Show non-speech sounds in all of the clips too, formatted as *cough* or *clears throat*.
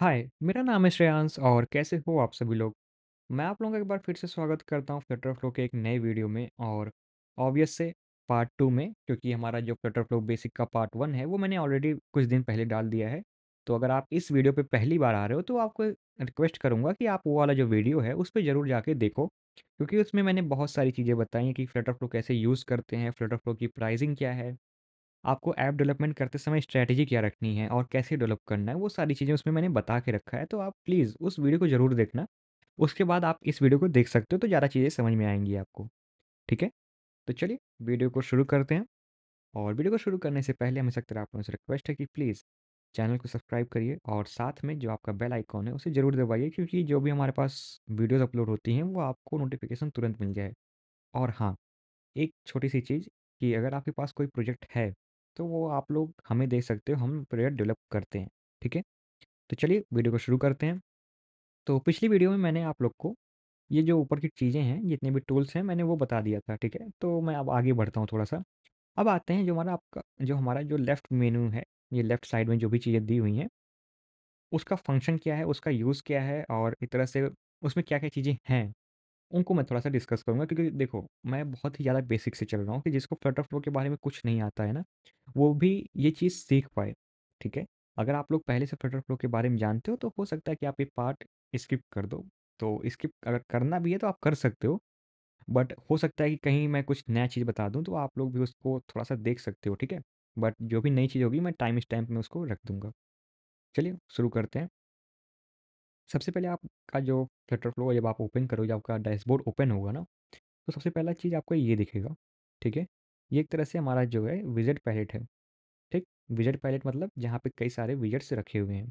हाय मेरा नाम है श्रेयांश और कैसे हो आप सभी लोग मैं आप लोगों का एक बार फिर से स्वागत करता हूँ फ्लटर फ्लो के एक नए वीडियो में और ऑब्वियस से पार्ट टू में क्योंकि हमारा जो फ्लटर फ्लो बेसिक का पार्ट वन है वो मैंने ऑलरेडी कुछ दिन पहले डाल दिया है तो अगर आप इस वीडियो पे पहली बार आ रहे हो तो आपको रिक्वेस्ट करूँगा कि आप वो वाला जो वीडियो है उस पर ज़रूर जाके देखो क्योंकि उसमें मैंने बहुत सारी चीज़ें बताई हैं कि फ्लटर फ्लो कैसे यूज़ करते हैं फ्लटर फ्लो की प्राइजिंग क्या है आपको ऐप डेवलपमेंट करते समय स्ट्रैटेजी क्या रखनी है और कैसे डेवलप करना है वो सारी चीज़ें उसमें मैंने बता के रखा है तो आप प्लीज़ उस वीडियो को ज़रूर देखना उसके बाद आप इस वीडियो को देख सकते हो तो ज़्यादा चीज़ें समझ में आएंगी आपको ठीक है तो चलिए वीडियो को शुरू करते हैं और वीडियो को शुरू करने से पहले हमें सकते आप लोगों से रिक्वेस्ट है कि प्लीज़ चैनल को सब्सक्राइब करिए और साथ में जो आपका बेल आइकॉन है उसे ज़रूर दबाइए क्योंकि जो भी हमारे पास वीडियोस अपलोड होती हैं वो आपको नोटिफिकेशन तुरंत मिल जाए और हाँ एक छोटी सी चीज़ कि अगर आपके पास कोई प्रोजेक्ट है तो वो आप लोग हमें देख सकते हो, हम प्रोजेक्ट डेवलप करते हैं, ठीक है? तो चलिए वीडियो को शुरू करते हैं। तो पिछली वीडियो में मैंने आप लोग को ये जो ऊपर की चीज़ें हैं, जितने भी टूल्स हैं, मैंने वो बता दिया था, ठीक है? तो मैं अब आगे बढ़ता हूँ थोड़ा-सा। अब आते हैं जो हमारा आपका जो हमारा जो लेफ़्ट मेन्यू है, ये लेफ़्ट साइड में जो भी चीज़ें दी हुई हैं, उसका फ़ंक्शन क्या है, उसका यूज़ क्या है और एक तरह से उसमें क्या-क्या चीज़ें हैं? उनको मैं थोड़ा सा डिस्कस करूँगा क्योंकि देखो मैं बहुत ही ज़्यादा बेसिक से चल रहा हूँ कि जिसको फ्लटर फ्लो के बारे में कुछ नहीं आता है ना वो भी ये चीज़ सीख पाए ठीक है अगर आप लोग पहले से फ्लटर फ्लो के बारे में जानते हो तो हो सकता है कि आप ये पार्ट स्किप कर दो तो स्किप अगर करना भी है तो आप कर सकते हो बट हो सकता है कि कहीं मैं कुछ नया चीज़ बता दूँ तो आप लोग भी उसको थोड़ा सा देख सकते हो ठीक है बट जो भी नई चीज़ होगी मैं टाइम स्टैम्प में उसको रख दूँगा चलिए शुरू करते हैं सबसे पहले आपका जो फ्लटर फ्लो जब आप ओपन करोगे आपका डैशबोर्ड ओपन होगा ना तो सबसे पहला चीज़ आपको ये दिखेगा ठीक है ये एक तरह से हमारा जो है विजिट पैलेट है ठीक विजिट पैलेट मतलब जहाँ पे कई सारे विजट्स रखे हुए हैं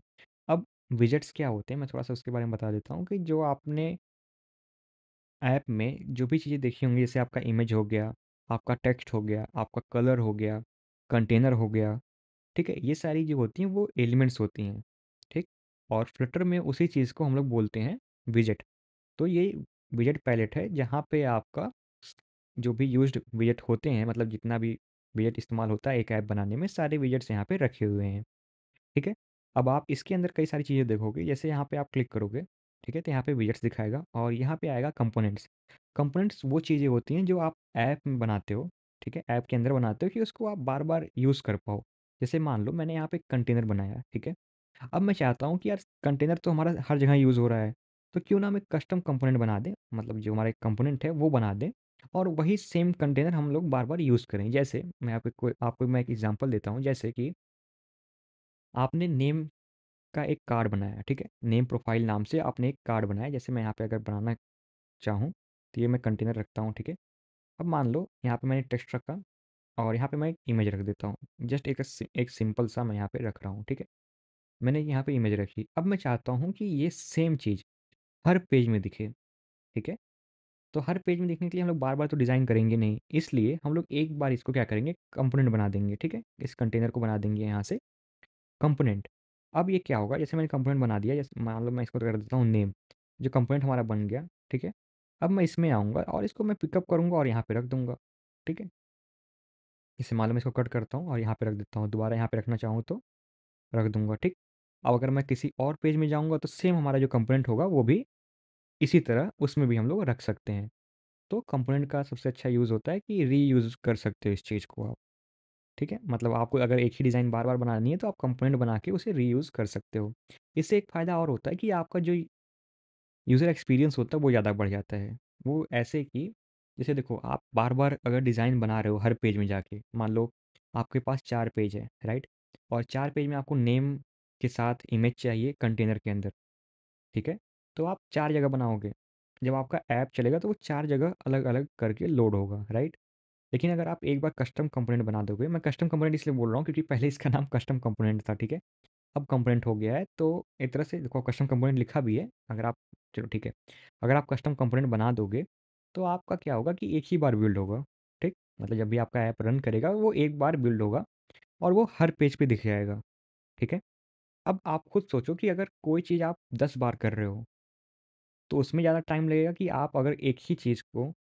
अब विजट्स क्या होते हैं मैं थोड़ा सा उसके बारे में बता देता हूँ कि जो आपने ऐप में जो भी चीज़ें देखी होंगी जैसे आपका इमेज हो गया आपका टेक्स्ट हो गया आपका कलर हो गया कंटेनर हो गया ठीक है ये सारी जो होती हैं वो एलिमेंट्स होती हैं और फ्लटर में उसी चीज़ को हम लोग बोलते हैं विजेट तो ये विजेट पैलेट है जहाँ पे आपका जो भी यूज्ड विजेट होते हैं मतलब जितना भी विजेट इस्तेमाल होता है एक ऐप बनाने में सारे विजेट्स यहाँ पे रखे हुए हैं ठीक है अब आप इसके अंदर कई सारी चीज़ें देखोगे जैसे यहाँ पे आप क्लिक करोगे ठीक है तो यहाँ पे विजेट्स दिखाएगा और यहाँ पे आएगा कंपोनेंट्स कंपोनेंट्स वो चीज़ें होती हैं जो आप ऐप में बनाते हो ठीक है ऐप के अंदर बनाते हो कि उसको आप बार बार यूज़ कर पाओ जैसे मान लो मैंने यहाँ पे कंटेनर बनाया ठीक है अब मैं चाहता हूँ कि यार कंटेनर तो हमारा हर जगह यूज़ हो रहा है, तो क्यों ना हम एक कस्टम कंपोनेंट बना दें, मतलब जो हमारा एक कंपोनेंट है वो बना दें और वही सेम कंटेनर हम लोग बार-बार यूज़ करें। जैसे मैं आपको कोई आपको मैं एक एग्ज़ाम्पल देता हूँ जैसे कि आपने नेम का एक कार्ड बनाया, ठीक है? नेम प्रोफाइल नाम से आपने एक कार्ड बनाया, जैसे मैं यहाँ पे अगर बनाना चाहूँ, तो ये मैं कंटेनर रखता हूँ, ठीक है? अब मान लो यहाँ पर मैंने टेक्स्ट रखा और यहाँ पर मैं एक इमेज रख देता हूँ। जस्ट एक एक सिंपल सा मैं यहाँ पर रख रहा हूँ, ठीक है? मैंने यहाँ पे इमेज रख ली अब मैं चाहता हूँ कि ये सेम चीज़ हर पेज में दिखे ठीक है तो हर पेज में दिखने के लिए हम लोग बार बार तो डिज़ाइन करेंगे नहीं इसलिए हम लोग एक बार इसको क्या करेंगे कंपोनेंट बना देंगे ठीक है इस कंटेनर को बना देंगे यहाँ से कंपोनेंट अब ये क्या होगा जैसे मैंने कंपोनेंट बना दिया जैसे मान लो मैं इसको कर देता हूँ नेम जो कंपोनेंट हमारा बन गया ठीक है अब मैं इसमें आऊँगा और इसको मैं पिकअप करूँगा और यहाँ पर रख दूँगा ठीक है इसे मान लो मैं इसको कट करता हूँ और यहाँ पर रख देता हूँ दोबारा यहाँ पर रखना चाहूँ तो रख दूँगा ठीक अब अगर मैं किसी और पेज में जाऊँगा तो सेम हमारा जो कंपोनेंट होगा वो भी इसी तरह उसमें भी हम लोग रख सकते हैं तो कंपोनेंट का सबसे अच्छा यूज़ होता है कि री यूज़ कर सकते हो इस चीज़ को आप ठीक है मतलब आपको अगर एक ही डिज़ाइन बार बार बनानी है तो आप कंपोनेंट बना के उसे री यूज़ कर सकते हो इससे एक फ़ायदा और होता है कि आपका जो यूज़र एक्सपीरियंस होता है वो ज़्यादा बढ़ जाता है वो ऐसे कि जैसे देखो आप बार बार अगर डिज़ाइन बना रहे हो हर पेज में जाके मान लो आपके पास चार पेज है राइट और चार पेज में आपको नेम के साथ इमेज चाहिए कंटेनर के अंदर ठीक है तो आप चार जगह बनाओगे जब आपका ऐप चलेगा तो वो चार जगह अलग अलग करके लोड होगा राइट लेकिन अगर आप एक बार कस्टम कंपोनेंट बना दोगे मैं कस्टम कंपोनेंट इसलिए बोल रहा हूँ क्योंकि पहले इसका नाम कस्टम कंपोनेंट था ठीक है अब कंपोनेंट हो गया है तो एक तरह से देखो कस्टम कंपोनेंट लिखा भी है अगर आप चलो ठीक है अगर आप कस्टम कंपोनेंट बना दोगे तो आपका क्या होगा कि एक ही बार बिल्ड होगा ठीक मतलब जब भी आपका ऐप रन करेगा वो एक बार बिल्ड होगा और वो हर पेज पर दिख जाएगा ठीक है अब आप खुद सोचो कि अगर कोई चीज़ आप दस बार कर रहे हो तो उसमें ज़्यादा टाइम लगेगा कि आप अगर एक ही चीज़ को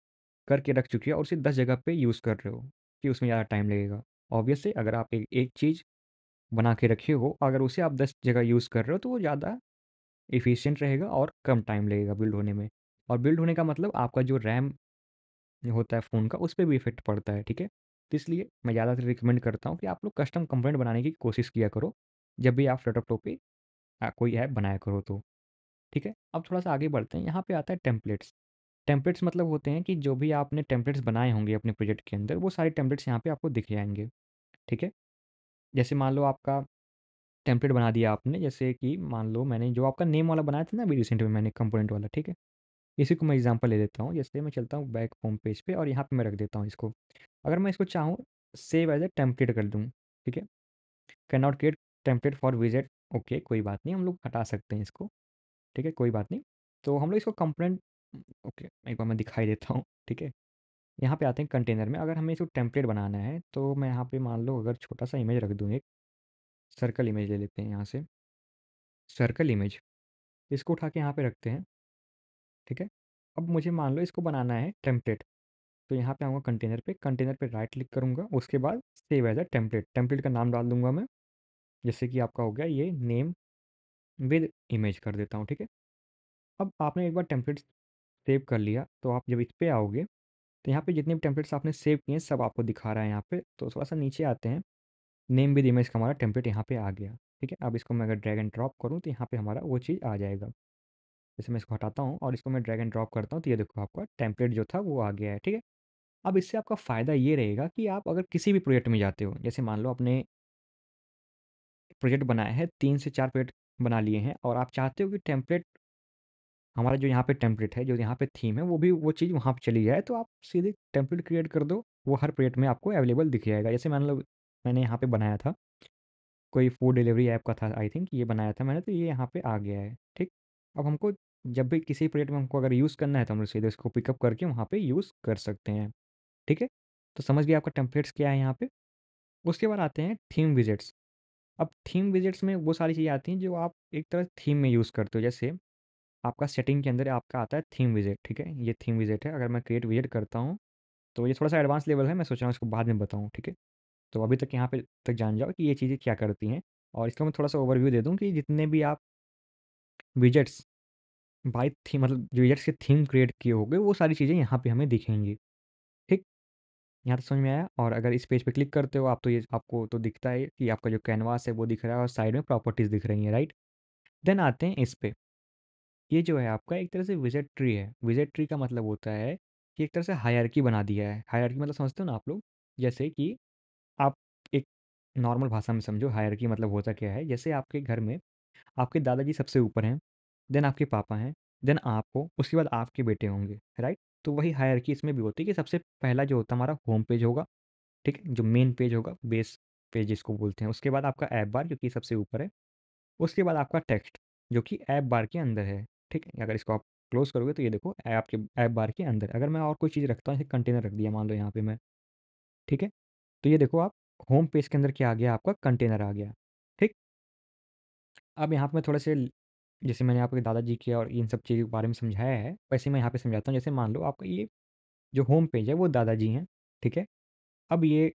करके रख चुके हो और उसे दस जगह पे यूज़ कर रहे हो कि उसमें ज़्यादा टाइम लगेगा। ऑब्वियसली अगर आप एक एक चीज़ बना के रखे हो, अगर उसे आप दस जगह यूज़ कर रहे हो तो वो ज़्यादा इफ़िशेंट रहेगा और कम टाइम लगेगा बिल्ड होने में। और बिल्ड होने का मतलब आपका जो रैम होता है फ़ोन का उस पर भी इफ़ेक्ट पड़ता है, ठीक है? तो इसलिए मैं ज़्यादातर रिकमेंड करता हूँ कि आप लोग कस्टम कंप्लेंट बनाने की कोशिश किया करो। जब भी आप फ्लटर टोपी कोई ऐप बनाया करो तो ठीक है अब थोड़ा सा आगे बढ़ते हैं यहाँ पे आता है टेम्पलेट्स टेम्पलेट्स मतलब होते हैं कि जो भी आपने टेम्पलेट्स बनाए होंगे अपने प्रोजेक्ट के अंदर वो सारे टेम्पलेट्स यहाँ पे आपको दिख जाएंगे ठीक है जैसे मान लो आपका टेम्पलेट बना दिया आपने जैसे कि मान लो मैंने जो आपका नेम वाला बनाया था ना अभी रिसेंट में मैंने कंपोनेंट वाला ठीक है इसी को मैं एग्ज़ाम्पल ले लेता हूँ जैसे मैं चलता हूँ बैक होम पेज पर और यहाँ पर मैं रख देता हूँ इसको अगर मैं इसको चाहूँ सेव एज ए टेम्पलेट कर दूँ ठीक है cannot create template for विजिट ओके कोई बात नहीं हम लोग हटा सकते हैं इसको ठीक है कोई बात नहीं तो हम लोग इसको कंपोनेंट ओके एक बार मैं दिखाई देता हूँ ठीक है यहाँ पे आते हैं कंटेनर में अगर हमें इसको टेम्पलेट बनाना है तो मैं यहाँ पे मान लो अगर छोटा सा इमेज रख दूँ एक सर्कल इमेज ले लेते हैं यहाँ से सर्कल इमेज इसको उठा के यहाँ पे रखते हैं ठीक है अब मुझे मान लो इसको बनाना है टेम्पलेट तो यहाँ पे आऊँगा कंटेनर पे कंटेनर पे राइट क्लिक करूँगा उसके बाद save as a template template का नाम डाल दूंगा मैं जैसे कि आपका हो गया ये नेम विद इमेज कर देता हूँ ठीक है अब आपने एक बार टेम्पलेट सेव कर लिया तो आप जब इस पर आओगे तो यहाँ पे जितने भी टेम्पलेट्स आपने सेव किए हैं सब आपको दिखा रहा है यहाँ पे तो थोड़ा सा नीचे आते हैं नेम विद इमेज का हमारा टेम्पलेट यहाँ पे आ गया ठीक है अब इसको मैं अगर ड्रैग एंड ड्रॉप करूँ तो यहाँ पे हमारा वो चीज़ आ जाएगा जैसे मैं इसको हटाता हूँ और इसको मैं ड्रैग एंड ड्रॉप करता हूँ तो ये देखो आपका टेम्पलेट जो था वो आ गया है ठीक है अब इससे आपका फ़ायदा ये रहेगा कि आप अगर किसी भी प्रोजेक्ट में जाते हो जैसे मान लो आपने प्रोजेक्ट बनाया है तीन से चार प्रोजेक्ट बना लिए हैं और आप चाहते हो कि टेम्पलेट हमारा जो यहाँ पे टेम्पलेट है जो यहाँ पे थीम है वो भी वो चीज़ वहाँ पे चली जाए तो आप सीधे टेम्पलेट क्रिएट कर दो वो हर प्लेट में आपको अवेलेबल दिख जाएगा जैसे मान लो मैंने यहाँ पे बनाया था कोई फूड डिलीवरी ऐप का था आई थिंक ये बनाया था मैंने तो ये यहाँ पर आ गया है ठीक अब हमको जब भी किसी प्लेट में हमको अगर यूज़ करना है तो हम सीधे उसको पिकअप करके वहाँ पर यूज़ कर सकते हैं ठीक है तो समझ गया आपका टेम्पलेट्स क्या है यहाँ पर उसके बाद आते हैं थीम विजिट्स अब थीम विजिट्स में वो सारी चीज़ें आती हैं जो आप एक तरह थीम में यूज़ करते हो जैसे आपका सेटिंग के अंदर आपका आता है थीम विजिट ठीक है ये थीम विजिट है अगर मैं क्रिएट विजिट करता हूँ तो ये थोड़ा सा एडवांस लेवल है मैं सोच रहा हूँ इसको बाद में बताऊँ ठीक है तो अभी तक यहाँ पे तक जान जाओ कि ये चीज़ें क्या करती हैं और इसका मैं थोड़ा सा ओवरव्यू दे दूँ कि जितने भी आप विजट्स बाई थीम मतलब विजट्स के थीम क्रिएट किए होंगे वो सारी चीज़ें यहाँ पर हमें दिखेंगी यहाँ तक समझ में आया और अगर इस पेज पे क्लिक करते हो आप तो ये आपको तो दिखता है कि आपका जो कैनवास है वो दिख रहा है और साइड में प्रॉपर्टीज़ दिख रही हैं राइट देन आते हैं इस पर ये जो है आपका एक तरह से विजिट ट्री है विजिट ट्री का मतलब होता है कि एक तरह से हायर बना दिया है हायरकी मतलब समझते हो ना आप लोग जैसे कि आप एक नॉर्मल भाषा में समझो हायर मतलब होता क्या है जैसे आपके घर में आपके दादाजी सबसे ऊपर हैं देन आपके पापा हैं देन आपको उसके बाद आपके बेटे होंगे राइट तो वही हायर की इसमें भी होती है कि सबसे पहला जो होता हमारा होम पेज होगा ठीक है जो मेन पेज होगा बेस पेज जिसको बोलते हैं उसके बाद आपका ऐप बार जो कि सबसे ऊपर है उसके बाद आपका टेक्स्ट जो कि ऐप बार के अंदर है ठीक है अगर इसको आप क्लोज करोगे तो ये देखो आपके ऐप बार के अंदर अगर मैं और कोई चीज़ रखता हूँ जैसे कंटेनर रख दिया मान लो यहाँ पे मैं ठीक है तो ये देखो आप होम पेज के अंदर क्या आ गया आपका कंटेनर आ गया ठीक अब यहाँ पर मैं थोड़े से जैसे मैंने आपके दादाजी के और इन सब चीज़ों के बारे में समझाया है वैसे मैं यहाँ पे समझाता हूँ जैसे मान लो आपका ये जो होम पेज है वो दादाजी हैं ठीक है अब ये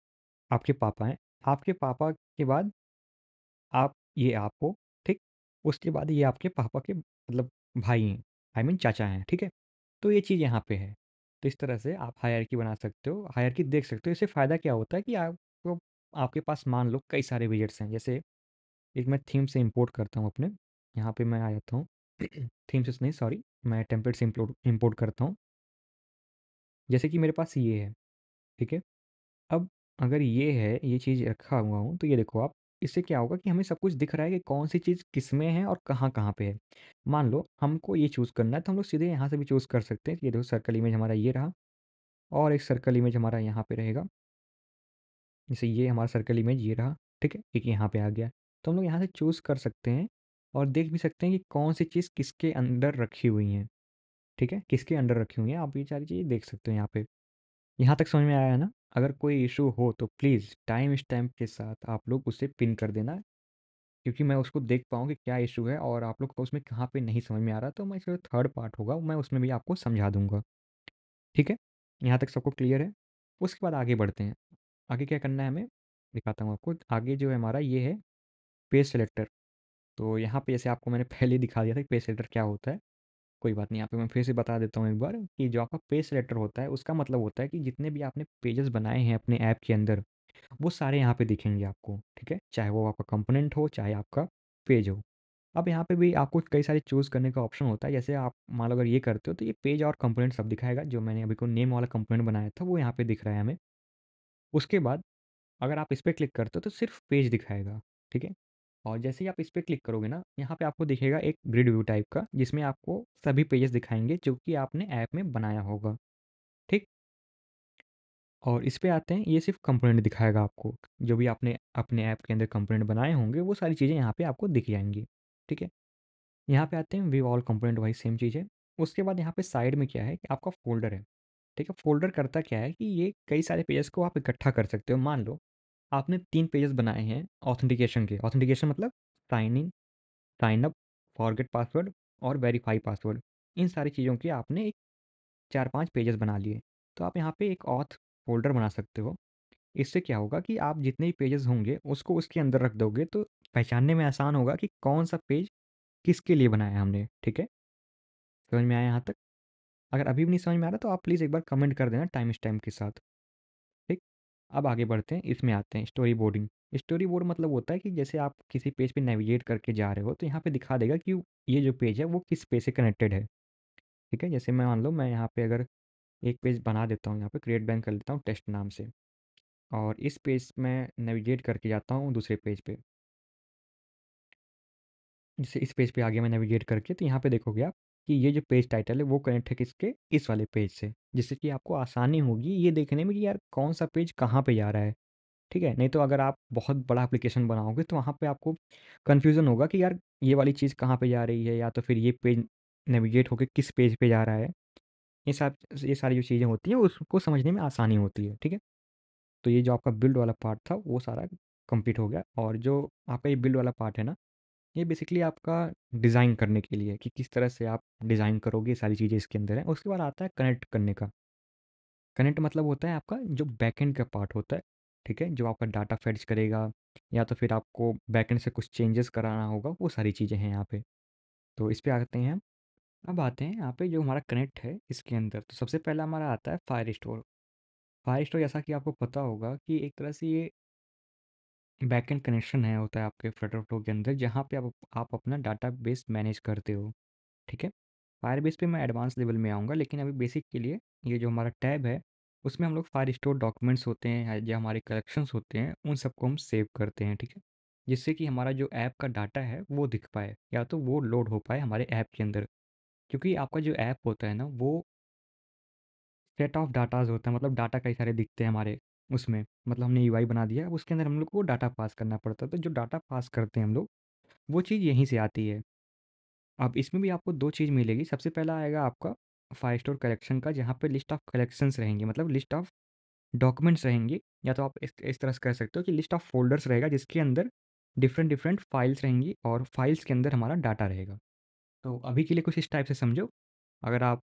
आपके पापा हैं आपके पापा के बाद आप ये आपको ठीक उसके बाद ये आपके पापा के मतलब भाई हैं आई मीन चाचा हैं ठीक है तो ये चीज़ यहाँ पर है तो इस तरह से आप की बना सकते हो हायर की देख सकते हो इससे फ़ायदा क्या होता है कि आपको आपके पास मान लो कई सारे विजिट्स हैं जैसे एक मैं थीम से इंपोर्ट करता हूँ अपने यहाँ पे मैं आ जाता हूँ थीम्स *clears throat* नहीं सॉरी मैं टेम्पलेट से इम्पोर्ट करता हूँ जैसे कि मेरे पास ये है ठीक है अब अगर ये है ये चीज़ रखा हुआ हूँ तो ये देखो आप इससे क्या होगा कि हमें सब कुछ दिख रहा है कि कौन सी चीज़ किस में है और कहाँ कहाँ पे है मान लो हमको ये चूज़ करना है तो हम लोग सीधे यहाँ से भी चूज़ कर सकते हैं ये देखो सर्कल इमेज हमारा ये रहा और एक सर्कल इमेज हमारा यहाँ पे रहेगा जैसे ये हमारा सर्कल इमेज ये रहा ठीक है एक यहाँ पे आ गया तो हम लोग यहाँ से चूज़ कर सकते हैं और देख भी सकते हैं कि कौन सी चीज़ किसके अंदर रखी हुई है ठीक है किसके अंडर रखी हुई हैं आप ये सारी चीज़ें देख सकते हो यहाँ पे यहाँ तक समझ में आया है ना अगर कोई इशू हो तो प्लीज़ टाइम स्टैम्प के साथ आप लोग उसे पिन कर देना क्योंकि मैं उसको देख पाऊँ कि क्या इशू है और आप लोग को उसमें कहाँ पे नहीं समझ में आ रहा तो मैं इसका थर्ड पार्ट होगा मैं उसमें भी आपको समझा दूंगा ठीक है यहाँ तक सबको क्लियर है उसके बाद आगे बढ़ते हैं आगे क्या करना है हमें दिखाता हूँ आपको आगे जो है हमारा ये है पेज सेलेक्टर तो यहाँ पे जैसे आपको मैंने पहले दिखा दिया था कि पेस लेटर क्या होता है कोई बात नहीं यहाँ पे मैं फिर से बता देता हूँ एक बार कि जो आपका पेज लेटर होता है उसका मतलब होता है कि जितने भी आपने पेजेस बनाए हैं अपने ऐप के अंदर वो सारे यहाँ पे दिखेंगे आपको ठीक है चाहे वो आपका कंपोनेंट हो चाहे आपका पेज हो अब यहाँ पे भी आपको कई सारे चूज़ करने का ऑप्शन होता है जैसे आप मान लो अगर ये करते हो तो ये पेज और कंपोनेंट सब दिखाएगा जो मैंने अभी को नेम वाला कंपोनेंट बनाया था वो यहाँ पे दिख रहा है हमें उसके बाद अगर आप इस पर क्लिक करते हो तो सिर्फ पेज दिखाएगा ठीक है और जैसे ही आप इस पर क्लिक करोगे ना यहाँ पे आपको दिखेगा एक ग्रिड व्यू टाइप का जिसमें आपको सभी पेजेस दिखाएंगे जो कि आपने ऐप में बनाया होगा ठीक और इस पर आते हैं ये सिर्फ कंपोनेंट दिखाएगा आपको जो भी आपने अपने ऐप के अंदर कंपोनेंट बनाए होंगे वो सारी चीज़ें यहाँ पर आपको दिख जाएंगी ठीक है यहाँ पर आते हैं view all component wise same चीज़ है उसके बाद यहाँ पर साइड में क्या है कि आपका फोल्डर है ठीक है फोल्डर करता क्या है कि ये कई सारे पेजेस को आप इकट्ठा कर सकते हो मान लो आपने तीन पेजेस बनाए हैं ऑथेंटिकेशन के ऑथेंटिकेशन मतलब sign in sign up forget password और वेरीफाई पासवर्ड इन सारी चीज़ों के आपने एक चार पांच पेजेस बना लिए तो आप यहाँ पे एक ऑथ फोल्डर बना सकते हो इससे क्या होगा कि आप जितने भी पेजेस होंगे उसको उसके अंदर रख दोगे तो पहचानने में आसान होगा कि कौन सा पेज किसके लिए बनाया हमने ठीक है समझ में आया यहाँ तक अगर अभी भी नहीं समझ में आ रहा तो आप प्लीज़ एक बार कमेंट कर देना टाइम इस टाइम के साथ अब आगे बढ़ते हैं इसमें आते हैं स्टोरी बोर्डिंग स्टोरी बोर्ड मतलब होता है कि जैसे आप किसी पेज पे नेविगेट करके जा रहे हो तो यहाँ पे दिखा देगा कि ये जो पेज है वो किस पेज से कनेक्टेड है ठीक है जैसे मैं मान लो मैं यहाँ पे अगर एक पेज बना देता हूँ यहाँ पे क्रिएट बैंक कर लेता हूँ टेस्ट नाम से और इस पेज में नेविगेट करके जाता हूँ दूसरे पेज पे जैसे इस पेज पे आगे मैं नेविगेट करके तो यहाँ पर देखोगे आप कि ये जो पेज टाइटल है वो कनेक्ट है किसके इस वाले पेज से जिससे कि आपको आसानी होगी ये देखने में कि यार कौन सा पेज कहाँ पे जा रहा है ठीक है नहीं तो अगर आप बहुत बड़ा एप्लीकेशन बनाओगे तो वहाँ पे आपको कन्फ्यूज़न होगा कि यार ये वाली चीज़ कहाँ पे जा रही है या तो फिर ये पेज नेविगेट होकर किस पेज पे जा रहा है ये सब ये सारी जो चीज़ें होती हैं उसको समझने में आसानी होती है ठीक है तो ये जो आपका बिल्ड वाला पार्ट था वो सारा कंप्लीट हो गया और जो आपका ये बिल्ड वाला पार्ट है ना ये बेसिकली आपका डिज़ाइन करने के लिए कि किस तरह से आप डिज़ाइन करोगे सारी चीज़ें इसके अंदर है उसके बाद आता है कनेक्ट करने का कनेक्ट मतलब होता है आपका जो बैकेंड का पार्ट होता है ठीक है जो आपका डाटा फेच करेगा या तो फिर आपको बैकेंड से कुछ चेंजेस कराना होगा वो सारी चीज़ें हैं यहाँ पे तो इस पर आते हैं हम अब आते हैं यहाँ पे जो हमारा कनेक्ट है इसके अंदर तो सबसे पहला हमारा आता है फायर स्टोर फायर स्टोर जैसा कि आपको पता होगा कि एक तरह से ये बैकएंड कनेक्शन है होता है आपके फ्लटर फ्लो के अंदर जहाँ पे आप आप अपना डाटा बेस मैनेज करते हो ठीक है फायरबेस पे मैं एडवांस लेवल में आऊँगा लेकिन अभी बेसिक के लिए ये जो हमारा टैब है उसमें हम लोग फायर स्टोर डॉक्यूमेंट्स होते हैं या हमारे कलेक्शंस होते हैं उन सबको हम सेव करते हैं ठीक है जिससे कि हमारा जो ऐप का डाटा है वो दिख पाए या तो वो लोड हो पाए हमारे ऐप के अंदर क्योंकि आपका जो ऐप होता है ना वो सेट ऑफ डाटाज होता है मतलब डाटा कई सारे दिखते हैं हमारे उसमें मतलब हमने यू बना दिया अब उसके अंदर हम लोग को डाटा पास करना पड़ता है तो जो डाटा पास करते हैं हम लोग वो चीज़ यहीं से आती है अब इसमें भी आपको दो चीज़ मिलेगी सबसे पहला आएगा आपका फाइव स्टोर कलेक्शन का जहाँ पे लिस्ट ऑफ कलेक्शंस रहेंगे मतलब लिस्ट ऑफ डॉक्यूमेंट्स रहेंगे या तो आप इस इस तरह से कर सकते हो कि लिस्ट ऑफ फोल्डर्स रहेगा जिसके अंदर डिफरेंट डिफरेंट फाइल्स रहेंगी और फाइल्स के अंदर हमारा डाटा रहेगा तो अभी के लिए कुछ इस टाइप से समझो अगर आप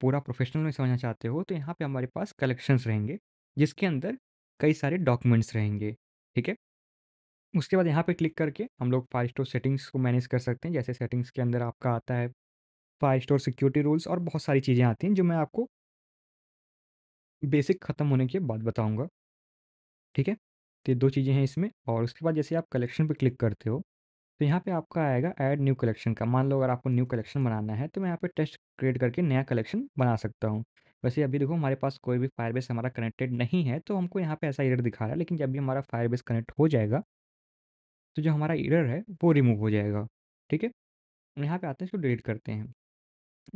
पूरा प्रोफेशनल में समझना चाहते हो तो यहाँ पे हमारे पास कलेक्शंस रहेंगे जिसके अंदर कई सारे डॉक्यूमेंट्स रहेंगे ठीक है उसके बाद यहाँ पे क्लिक करके हम लोग फाइव स्टोर सेटिंग्स को मैनेज कर सकते हैं जैसे सेटिंग्स के अंदर आपका आता है फाइव स्टोर सिक्योरिटी रूल्स और बहुत सारी चीज़ें आती हैं जो मैं आपको बेसिक ख़त्म होने के बाद बताऊँगा ठीक है तो दो चीज़ें हैं इसमें और उसके बाद जैसे आप कलेक्शन पर क्लिक करते हो तो यहाँ पे आपका आएगा ऐड न्यू कलेक्शन का मान लो अगर आपको न्यू कलेक्शन बनाना है तो मैं यहाँ पे टेस्ट क्रिएट करके नया कलेक्शन बना सकता हूँ वैसे अभी देखो हमारे पास कोई भी फायर हमारा कनेक्टेड नहीं है तो हमको यहाँ पे ऐसा एरर दिखा रहा है लेकिन जब भी हमारा फायर कनेक्ट हो जाएगा तो जो हमारा एरर है वो रिमूव हो जाएगा ठीक है यहाँ पे आते हैं इसको डिलीट करते हैं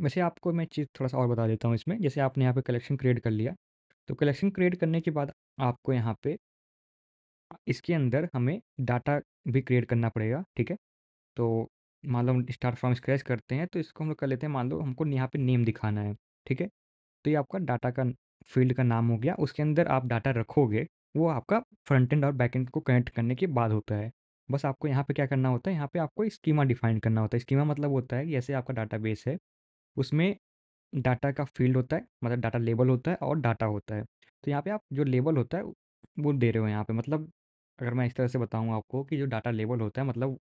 वैसे आपको मैं चीज़ थोड़ा सा और बता देता हूँ इसमें जैसे आपने यहाँ पे कलेक्शन क्रिएट कर लिया तो कलेक्शन क्रिएट करने के बाद आपको यहाँ पे इसके अंदर हमें डाटा भी क्रिएट करना पड़ेगा ठीक है तो मान लो हम स्टार्ट फ्रॉम स्क्रैच करते हैं तो इसको हम लोग कर लेते हैं मान लो हमको यहाँ पर नेम दिखाना है ठीक है तो ये आपका डाटा का फील्ड का नाम हो गया उसके अंदर आप डाटा रखोगे वो आपका फ्रंट एंड और बैक एंड को कनेक्ट करने के बाद होता है बस आपको यहाँ पे क्या करना होता है यहाँ पे आपको स्कीमा डिफाइन करना होता है स्कीमा मतलब होता है जैसे आपका डाटा बेस है उसमें डाटा का फील्ड होता है मतलब डाटा लेबल होता है और डाटा होता है तो यहाँ पे आप जो लेबल होता है वो दे रहे हो यहाँ पे मतलब अगर मैं इस तरह से बताऊँ आपको कि जो डाटा लेबल होता है मतलब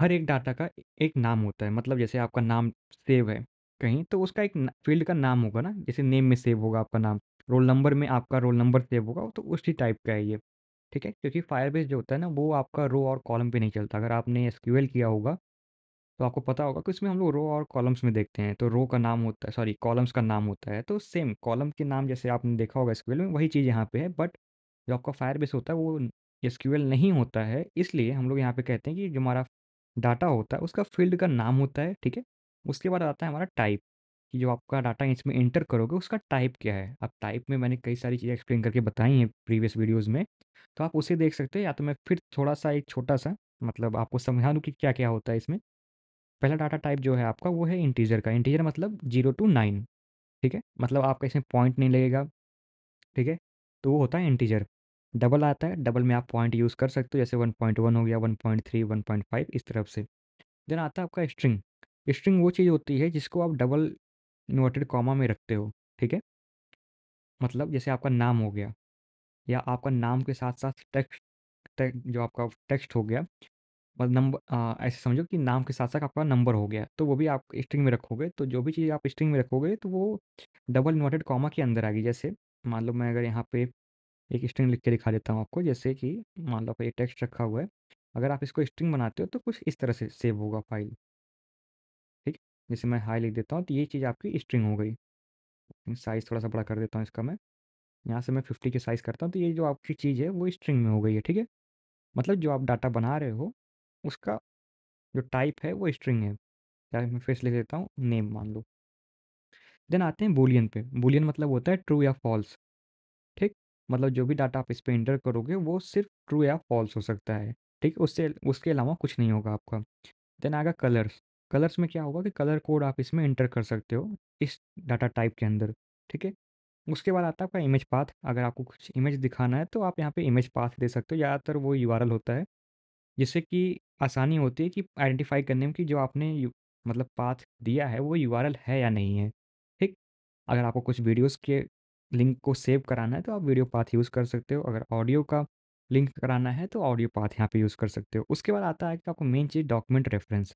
हर एक डाटा का एक नाम होता है मतलब जैसे आपका नाम सेव है कहीं तो उसका एक फील्ड का नाम होगा ना, जैसे नेम में सेव होगा आपका नाम, रोल नंबर में आपका रोल नंबर सेव होगा, तो उसी टाइप का है ये। ठीक है? क्योंकि फायरबेस जो होता है ना, वो आपका रो और कॉलम पे नहीं चलता। अगर आपने एस किया होगा, तो आपको पता होगा कि उसमें हम लोग रो और कॉलम्स में देखते हैं। तो रो का नाम होता है सॉरी कॉलम्स का नाम होता है, तो सेम कॉलम के नाम जैसे आपने देखा होगा एसक्यूएल में, वही चीज़ यहाँ पे है। बट जो आपका बेस होता है, वो एसक्यूएल नहीं होता है, इसलिए हम लोग यहाँ पे कहते हैं कि जो हमारा डाटा होता है, उसका फील्ड का नाम होता है। ठीक है? उसके बाद आता है हमारा टाइप कि जो आपका डाटा इसमें एंटर करोगे उसका टाइप क्या है अब टाइप में मैंने कई सारी चीज़ें एक्सप्लेन करके बताई हैं प्रीवियस वीडियोज़ में तो आप उसे देख सकते हैं या तो मैं फिर थोड़ा सा एक छोटा सा मतलब आपको समझा दूँ कि क्या क्या होता है इसमें पहला डाटा टाइप जो है आपका वो है इंटीजर का इंटीजर मतलब जीरो टू नाइन ठीक है मतलब आपका इसमें पॉइंट नहीं लगेगा ठीक है तो वो होता है इंटीजर डबल आता है डबल में आप पॉइंट यूज़ कर सकते हो जैसे वन पॉइंट वन हो गया one point three one point five इस तरफ से देन आता है आपका स्ट्रिंग स्ट्रिंग वो चीज़ होती है जिसको आप डबल इन्वर्टेड कॉमा में रखते हो ठीक है मतलब जैसे आपका नाम हो गया या आपका नाम के साथ साथ टेक्स्ट टेक, जो आपका टेक्स्ट हो गया मतलब नंबर ऐसे समझो कि नाम के साथ साथ आपका नंबर हो गया तो वो भी आप स्ट्रिंग में रखोगे तो जो भी चीज़ आप स्ट्रिंग में रखोगे तो वो डबल इन्वर्टेड कॉमा के अंदर आएगी जैसे मान लो मैं अगर यहाँ पे एक स्ट्रिंग लिख के दिखा देता हूँ आपको जैसे कि मान लो आपका ये टेक्स्ट रखा हुआ है अगर आप इसको स्ट्रिंग बनाते हो तो कुछ इस तरह से सेव होगा फाइल जैसे मैं हाई लिख देता हूँ तो ये चीज़ आपकी स्ट्रिंग हो गई साइज़ थोड़ा सा बड़ा कर देता हूँ इसका मैं यहाँ से मैं फिफ्टी के साइज़ करता हूँ तो ये जो आपकी चीज़ है वो स्ट्रिंग में हो गई है ठीक है मतलब जो आप डाटा बना रहे हो उसका जो टाइप है वो स्ट्रिंग है या मैं फिर लिख देता हूँ नेम मान लो देन आते हैं बोलियन पे बोलियन मतलब होता है ट्रू या फॉल्स ठीक मतलब जो भी डाटा आप इस पर इंटर करोगे वो सिर्फ ट्रू या फॉल्स हो सकता है ठीक उससे उसके अलावा कुछ नहीं होगा आपका देन आएगा कलर्स कलर्स में क्या होगा कि कलर कोड आप इसमें इंटर कर सकते हो इस डाटा टाइप के अंदर ठीक है उसके बाद आता है आपका इमेज पाथ अगर आपको कुछ इमेज दिखाना है तो आप यहाँ पे इमेज पाथ दे सकते हो ज़्यादातर वो यू होता है जिससे कि आसानी होती है कि आइडेंटिफाई करने में कि जो आपने मतलब पाथ दिया है वो यू है या नहीं है ठीक अगर आपको कुछ वीडियोज़ के लिंक को सेव कराना है तो आप वीडियो पाथ यूज़ कर सकते हो अगर ऑडियो का लिंक कराना है तो ऑडियो पाथ यहाँ पे यूज़ कर सकते हो उसके बाद आता है कि आपको मेन चीज़ डॉक्यूमेंट रेफरेंस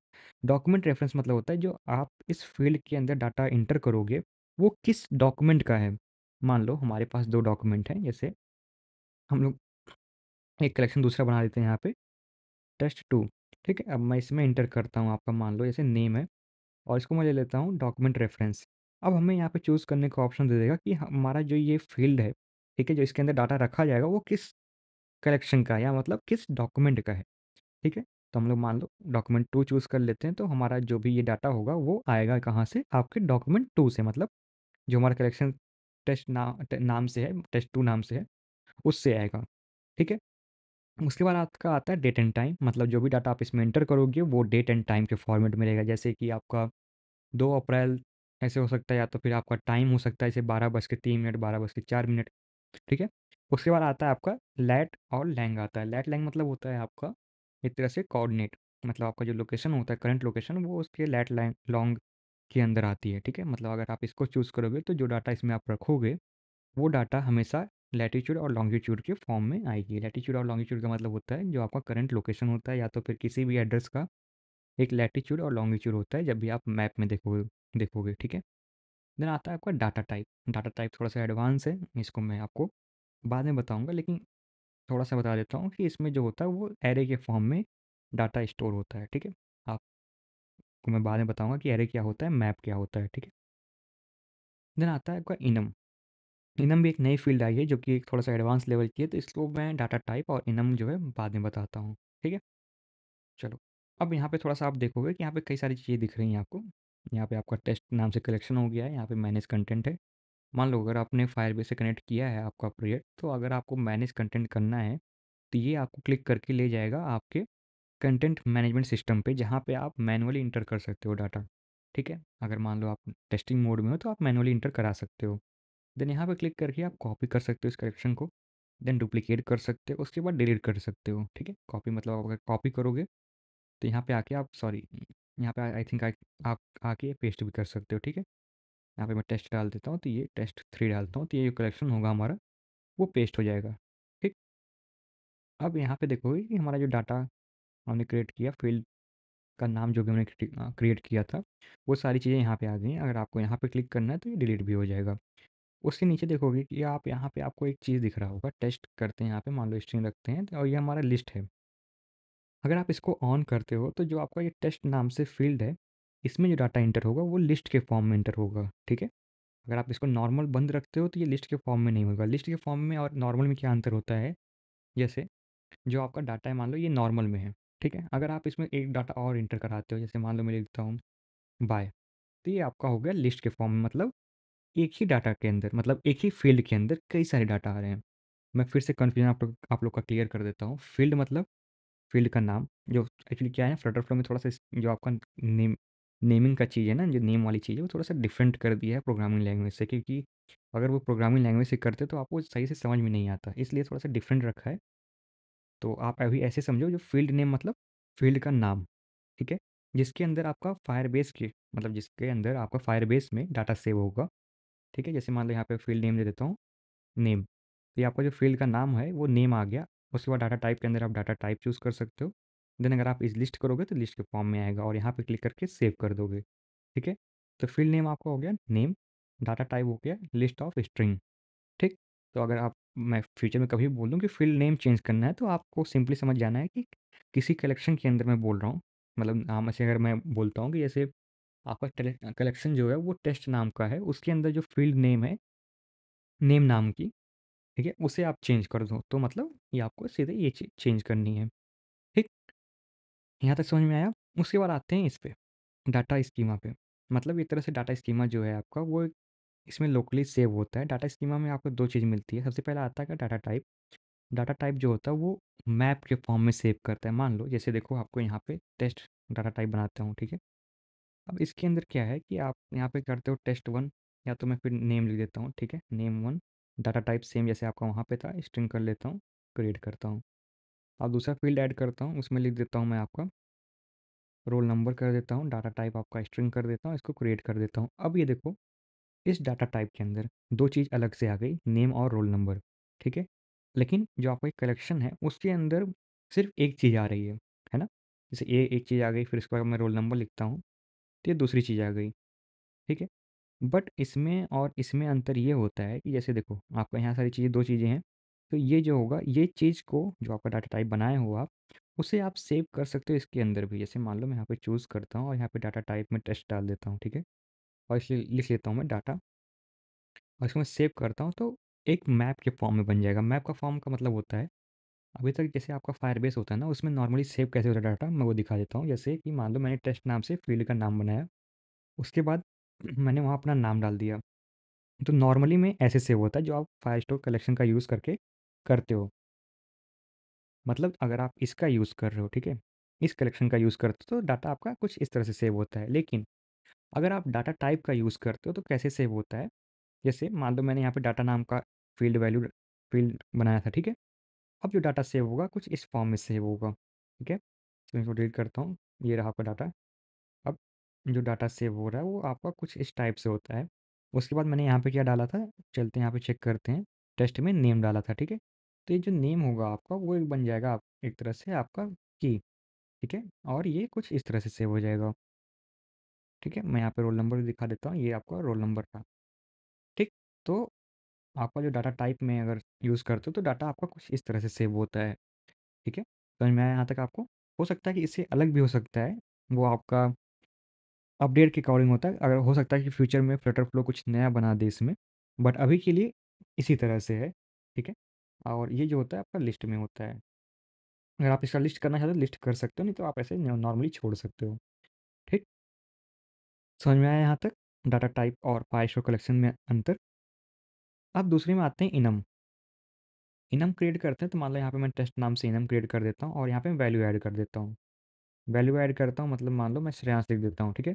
डॉक्यूमेंट रेफरेंस मतलब होता है जो आप इस फील्ड के अंदर डाटा इंटर करोगे वो किस डॉक्यूमेंट का है मान लो हमारे पास दो डॉक्यूमेंट हैं जैसे हम लोग एक कलेक्शन दूसरा बना देते हैं यहाँ पे टेस्ट टू ठीक है अब मैं इसमें इंटर करता हूँ आपका मान लो जैसे नेम है और इसको मैं ले लेता हूँ डॉक्यूमेंट रेफरेंस अब हमें यहाँ पे चूज़ करने का ऑप्शन दे देगा कि हमारा जो ये फील्ड है ठीक है जो इसके अंदर डाटा रखा जाएगा वो किस कलेक्शन का या मतलब किस डॉक्यूमेंट का है ठीक है तो हम लोग मान लो डॉक्यूमेंट टू चूज़ कर लेते हैं तो हमारा जो भी ये डाटा होगा वो आएगा कहाँ से आपके डॉक्यूमेंट टू से मतलब जो हमारा कलेक्शन टेस्ट ना टे, नाम से है टेस्ट टू नाम से है उससे आएगा ठीक है उसके बाद आपका आता है डेट एंड टाइम मतलब जो भी डाटा आप इसमें एंटर करोगे वो डेट एंड टाइम के फॉर्मेट में रहेगा जैसे कि आपका दो अप्रैल ऐसे हो सकता है या तो फिर आपका टाइम हो सकता है जैसे बारह बज के तीन मिनट बारह बज के चार मिनट ठीक है उसके बाद आता है आपका लैट और लैंग आता है लैट लैंग मतलब होता है आपका एक तरह से कोऑर्डिनेट मतलब आपका जो लोकेशन होता है करंट लोकेशन वो उसके लैट लैंग लॉन्ग के अंदर आती है ठीक है मतलब अगर आप इसको चूज़ करोगे तो जो डाटा इसमें आप रखोगे वो डाटा हमेशा लैटीट्यूड और लॉन्गिट्यूड के फॉर्म में आएगी लैटीट्यूड और लॉन्गिट्यूड का मतलब होता है जो आपका करंट लोकेशन होता है या तो फिर किसी भी एड्रेस का एक लैटीट्यूड और लॉन्गिट्यूड होता है जब भी आप मैप में देखोगे देखोगे ठीक है देन आता है आपका डाटा टाइप डाटा टाइप थोड़ा सा एडवांस है इसको मैं आपको बाद में बताऊँगा लेकिन थोड़ा सा बता देता हूँ कि इसमें जो होता है वो एरे के फॉर्म में डाटा स्टोर होता है ठीक है आपको मैं बाद में बताऊँगा कि एरे क्या होता है मैप क्या होता है ठीक है देन आता है आपका इनम इनम भी एक नई फील्ड आई है जो कि थोड़ा सा एडवांस लेवल की है तो इसको मैं डाटा टाइप और इनम जो है बाद में बताता हूँ ठीक है चलो अब यहाँ पे थोड़ा सा आप देखोगे कि यहाँ पे कई सारी चीज़ें दिख रही हैं आपको यहाँ पे आपका टेस्ट नाम से कलेक्शन हो गया है यहाँ पे मैनेज कंटेंट है मान लो अगर आपने फायर से कनेक्ट किया है आपका प्रोजेक्ट तो अगर आपको मैनेज कंटेंट करना है तो ये आपको क्लिक करके ले जाएगा आपके कंटेंट मैनेजमेंट सिस्टम पे जहाँ पे आप मैनुअली इंटर कर सकते हो डाटा ठीक है अगर मान लो आप टेस्टिंग मोड में हो तो आप मैनुअली इंटर करा सकते हो देन यहाँ पे क्लिक करके आप कॉपी कर सकते हो इस करेक्शन को देन डुप्लीकेट कर सकते हो उसके बाद डिलीट कर सकते हो ठीक है कॉपी मतलब अगर कॉपी करोगे तो यहाँ पर आके आप सॉरी यहाँ पर आई थिंक आप आके पेस्ट भी कर सकते हो ठीक है यहाँ पे मैं टेस्ट डाल देता हूँ तो ये टेस्ट थ्री डालता हूँ तो ये जो कलेक्शन होगा हमारा वो पेस्ट हो जाएगा ठीक अब यहाँ पे देखोगे कि हमारा जो डाटा हमने क्रिएट किया फील्ड का नाम जो भी हमने क्रिएट किया था वो सारी चीज़ें यहाँ पे आ गई अगर आपको यहाँ पे क्लिक करना है तो ये डिलीट भी हो जाएगा उसके नीचे देखोगे कि आप यहाँ पे आपको एक चीज़ दिख रहा होगा टेस्ट करते हैं यहाँ पे मान लो स्ट्रिंग रखते हैं और ये हमारा लिस्ट है अगर आप इसको ऑन करते हो तो जो आपका ये टेस्ट नाम से फील्ड है इसमें जो डाटा इंटर होगा वो लिस्ट के फॉर्म में इंटर होगा ठीक है अगर आप इसको नॉर्मल बंद रखते हो तो ये लिस्ट के फॉर्म में नहीं होगा लिस्ट के फॉर्म में और नॉर्मल में क्या अंतर होता है जैसे जो आपका डाटा है मान लो ये नॉर्मल में है ठीक है अगर आप इसमें एक डाटा और इंटर कराते हो जैसे मान लो मैं लिखता हूँ बाय तो ये आपका हो गया लिस्ट के फॉर्म में मतलब एक ही डाटा के अंदर मतलब एक ही फील्ड के अंदर कई सारे डाटा आ रहे हैं मैं फिर से कन्फ्यूजन आप लोग आप लोग का क्लियर कर देता हूँ फील्ड मतलब फील्ड का नाम जो एक्चुअली क्या है फ्लटर फ्लो में थोड़ा सा जो आपका नेम नेमिंग का चीज़ है ना जो नेम वाली चीज़ है वो थोड़ा सा डिफरेंट कर दिया है प्रोग्रामिंग लैंग्वेज से क्योंकि अगर वो प्रोग्रामिंग लैंग्वेज से करते तो आपको सही से समझ में नहीं आता इसलिए थोड़ा सा डिफरेंट रखा है तो आप अभी ऐसे समझो जो फील्ड नेम मतलब फील्ड का नाम ठीक है जिसके अंदर आपका फायर बेस के मतलब जिसके अंदर आपका फायर बेस में डाटा सेव होगा ठीक है जैसे मान लो यहाँ पे फील्ड नेम दे देता हूँ नेम तो ये आपका जो फील्ड का नाम है वो नेम आ गया उसके बाद डाटा टाइप के अंदर आप डाटा टाइप चूज़ कर सकते हो देन अगर आप इस लिस्ट करोगे तो लिस्ट के फॉर्म में आएगा और यहाँ पे क्लिक करके सेव कर दोगे ठीक है तो फील्ड नेम आपका हो गया नेम डाटा टाइप हो गया लिस्ट ऑफ स्ट्रिंग ठीक तो अगर आप मैं फ्यूचर में कभी बोल दूँ कि फील्ड नेम चेंज करना है तो आपको सिंपली समझ जाना है कि किसी कलेक्शन के अंदर मैं बोल रहा हूँ मतलब नाम ऐसे अगर मैं बोलता हूँ कि जैसे आपका कलेक्शन जो है वो टेस्ट नाम का है उसके अंदर जो फील्ड नेम है नेम नाम की ठीक है उसे आप चेंज कर दो तो मतलब ये आपको सीधे ये चीज़ चेंज करनी है यहाँ तक समझ में आया उसके बाद आते हैं इस पर डाटा स्कीमा पे मतलब ये तरह से डाटा स्कीमा जो है आपका वो इसमें लोकली सेव होता है डाटा स्कीमा में आपको दो चीज़ मिलती है सबसे पहले आता है डाटा टाइप डाटा टाइप जो होता है वो मैप के फॉर्म में सेव करता है मान लो जैसे देखो आपको यहाँ पे टेस्ट डाटा टाइप बनाता हूँ ठीक है अब इसके अंदर क्या है कि आप यहाँ पे करते हो टेस्ट वन या तो मैं फिर नेम लिख देता हूँ ठीक है name one data type same जैसे आपका वहाँ पे था स्ट्रिंग कर लेता हूँ क्रिएट करता हूँ अब दूसरा फील्ड ऐड करता हूँ उसमें लिख देता हूँ मैं आपका रोल नंबर कर देता हूँ डाटा टाइप आपका स्ट्रिंग कर देता हूँ इसको क्रिएट कर देता हूँ अब ये देखो इस डाटा टाइप के अंदर दो चीज़ अलग से आ गई नेम और रोल नंबर ठीक है लेकिन जो आपका एक कलेक्शन है उसके अंदर सिर्फ एक चीज़ आ रही है है ना जैसे ये एक चीज़ आ गई फिर इसके बाद मैं रोल नंबर लिखता हूँ तो ये दूसरी चीज़ आ गई ठीक है बट इसमें और इसमें अंतर ये होता है कि जैसे देखो आपका यहाँ सारी चीज़ें दो चीज़ें हैं तो ये जो होगा ये चीज़ को जो आपका डाटा टाइप बनाए हो आप उसे आप सेव कर सकते हो इसके अंदर भी जैसे मान लो मैं यहाँ पे चूज़ करता हूँ और यहाँ पे डाटा टाइप में टेस्ट डाल देता हूँ ठीक है और इसलिए लिख लेता हूँ मैं डाटा और इसको मैं सेव करता हूँ तो एक मैप के फॉर्म में बन जाएगा मैप का फॉर्म का मतलब होता है अभी तक जैसे आपका फायरबेस होता है ना उसमें नॉर्मली सेव कैसे होता है डाटा मैं वो दिखा देता हूँ जैसे कि मान लो मैंने टेस्ट नाम से फील्ड का नाम बनाया उसके बाद *clears throat* मैंने वहाँ अपना नाम डाल दिया तो नॉर्मली में ऐसे सेव होता है जो आप फायर स्टोर कलेक्शन का यूज़ करके करते हो। मतलब अगर आप इसका यूज़ कर रहे हो, ठीक है? इस कलेक्शन का यूज़ करते हो तो डाटा आपका कुछ इस तरह से सेव होता है। लेकिन अगर आप डाटा टाइप का यूज़ करते हो तो कैसे सेव होता है? जैसे मान लो मैंने यहाँ पे डाटा नाम का फील्ड वैल्यू फील्ड बनाया था, ठीक है? अब जो डाटा सेव होगा कुछ इस फॉर्म में सेव होगा, ठीक है? तो इसको डिलीट करता हूँ, ये रहा आपका डाटा। अब जो डाटा सेव हो रहा है वो आपका कुछ इस टाइप से होता है। उसके बाद मैंने यहाँ पे क्या डाला था, चलते हैं यहाँ पे चेक करते हैं। टेस्ट में नेम डाला था, ठीक है? तो ये जो नेम होगा आपका वो एक बन जाएगा आप एक तरह से आपका की ठीक है और ये कुछ इस तरह से सेव हो जाएगा ठीक है मैं यहाँ पे रोल नंबर भी दिखा देता हूँ ये आपका रोल नंबर था ठीक तो आपका जो डाटा टाइप में अगर यूज़ करते हो तो डाटा आपका कुछ इस तरह से सेव होता है ठीक है तो मैं यहाँ तक आपको हो सकता है कि इससे अलग भी हो सकता है वो आपका अपडेट के अकॉर्डिंग होता है अगर हो सकता है कि फ्यूचर में फ्लटर फ्लो कुछ नया बना दे इसमें बट अभी के लिए इसी तरह से है ठीक है और ये जो होता है आपका लिस्ट में होता है अगर आप इसका लिस्ट करना चाहते हो लिस्ट कर सकते हो नहीं तो आप ऐसे नॉर्मली छोड़ सकते हो ठीक समझ में आया यहाँ तक डाटा टाइप और पाइशो कलेक्शन में अंतर अब दूसरे में आते हैं इनम इनम क्रिएट करते हैं तो मान लो यहाँ पे मैं टेस्ट नाम से इनम क्रिएट कर देता हूँ और यहाँ पे वैल्यू ऐड कर देता हूँ वैल्यू ऐड करता हूँ मतलब मान लो मैं श्रेयांस लिख देता हूँ ठीक है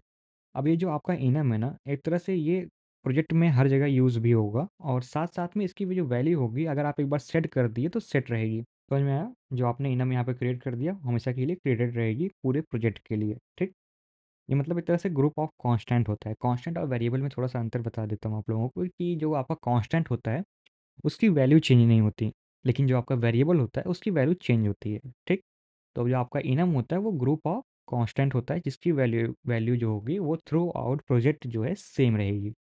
अब ये जो आपका इनम है ना एक तरह से ये प्रोजेक्ट में हर जगह यूज़ भी होगा और साथ साथ में इसकी भी जो वैल्यू होगी अगर आप एक बार सेट कर दिए तो सेट रहेगी समझ में आया जो आपने इनम यहाँ पे क्रिएट कर दिया हमेशा के लिए क्रिएटेड रहेगी पूरे प्रोजेक्ट के लिए ठीक ये मतलब एक तरह से ग्रुप ऑफ कांस्टेंट होता है कांस्टेंट और वेरिएबल में थोड़ा सा अंतर बता देता हूँ आप लोगों को कि जो आपका कांस्टेंट होता है उसकी वैल्यू चेंज नहीं होती लेकिन जो आपका वेरिएबल होता है उसकी वैल्यू चेंज होती है ठीक तो जो आपका इनम होता है वो ग्रुप ऑफ कॉन्स्टेंट होता है जिसकी वैल्यू वैल्यू जो होगी वो थ्रू आउट प्रोजेक्ट जो है सेम रहेगी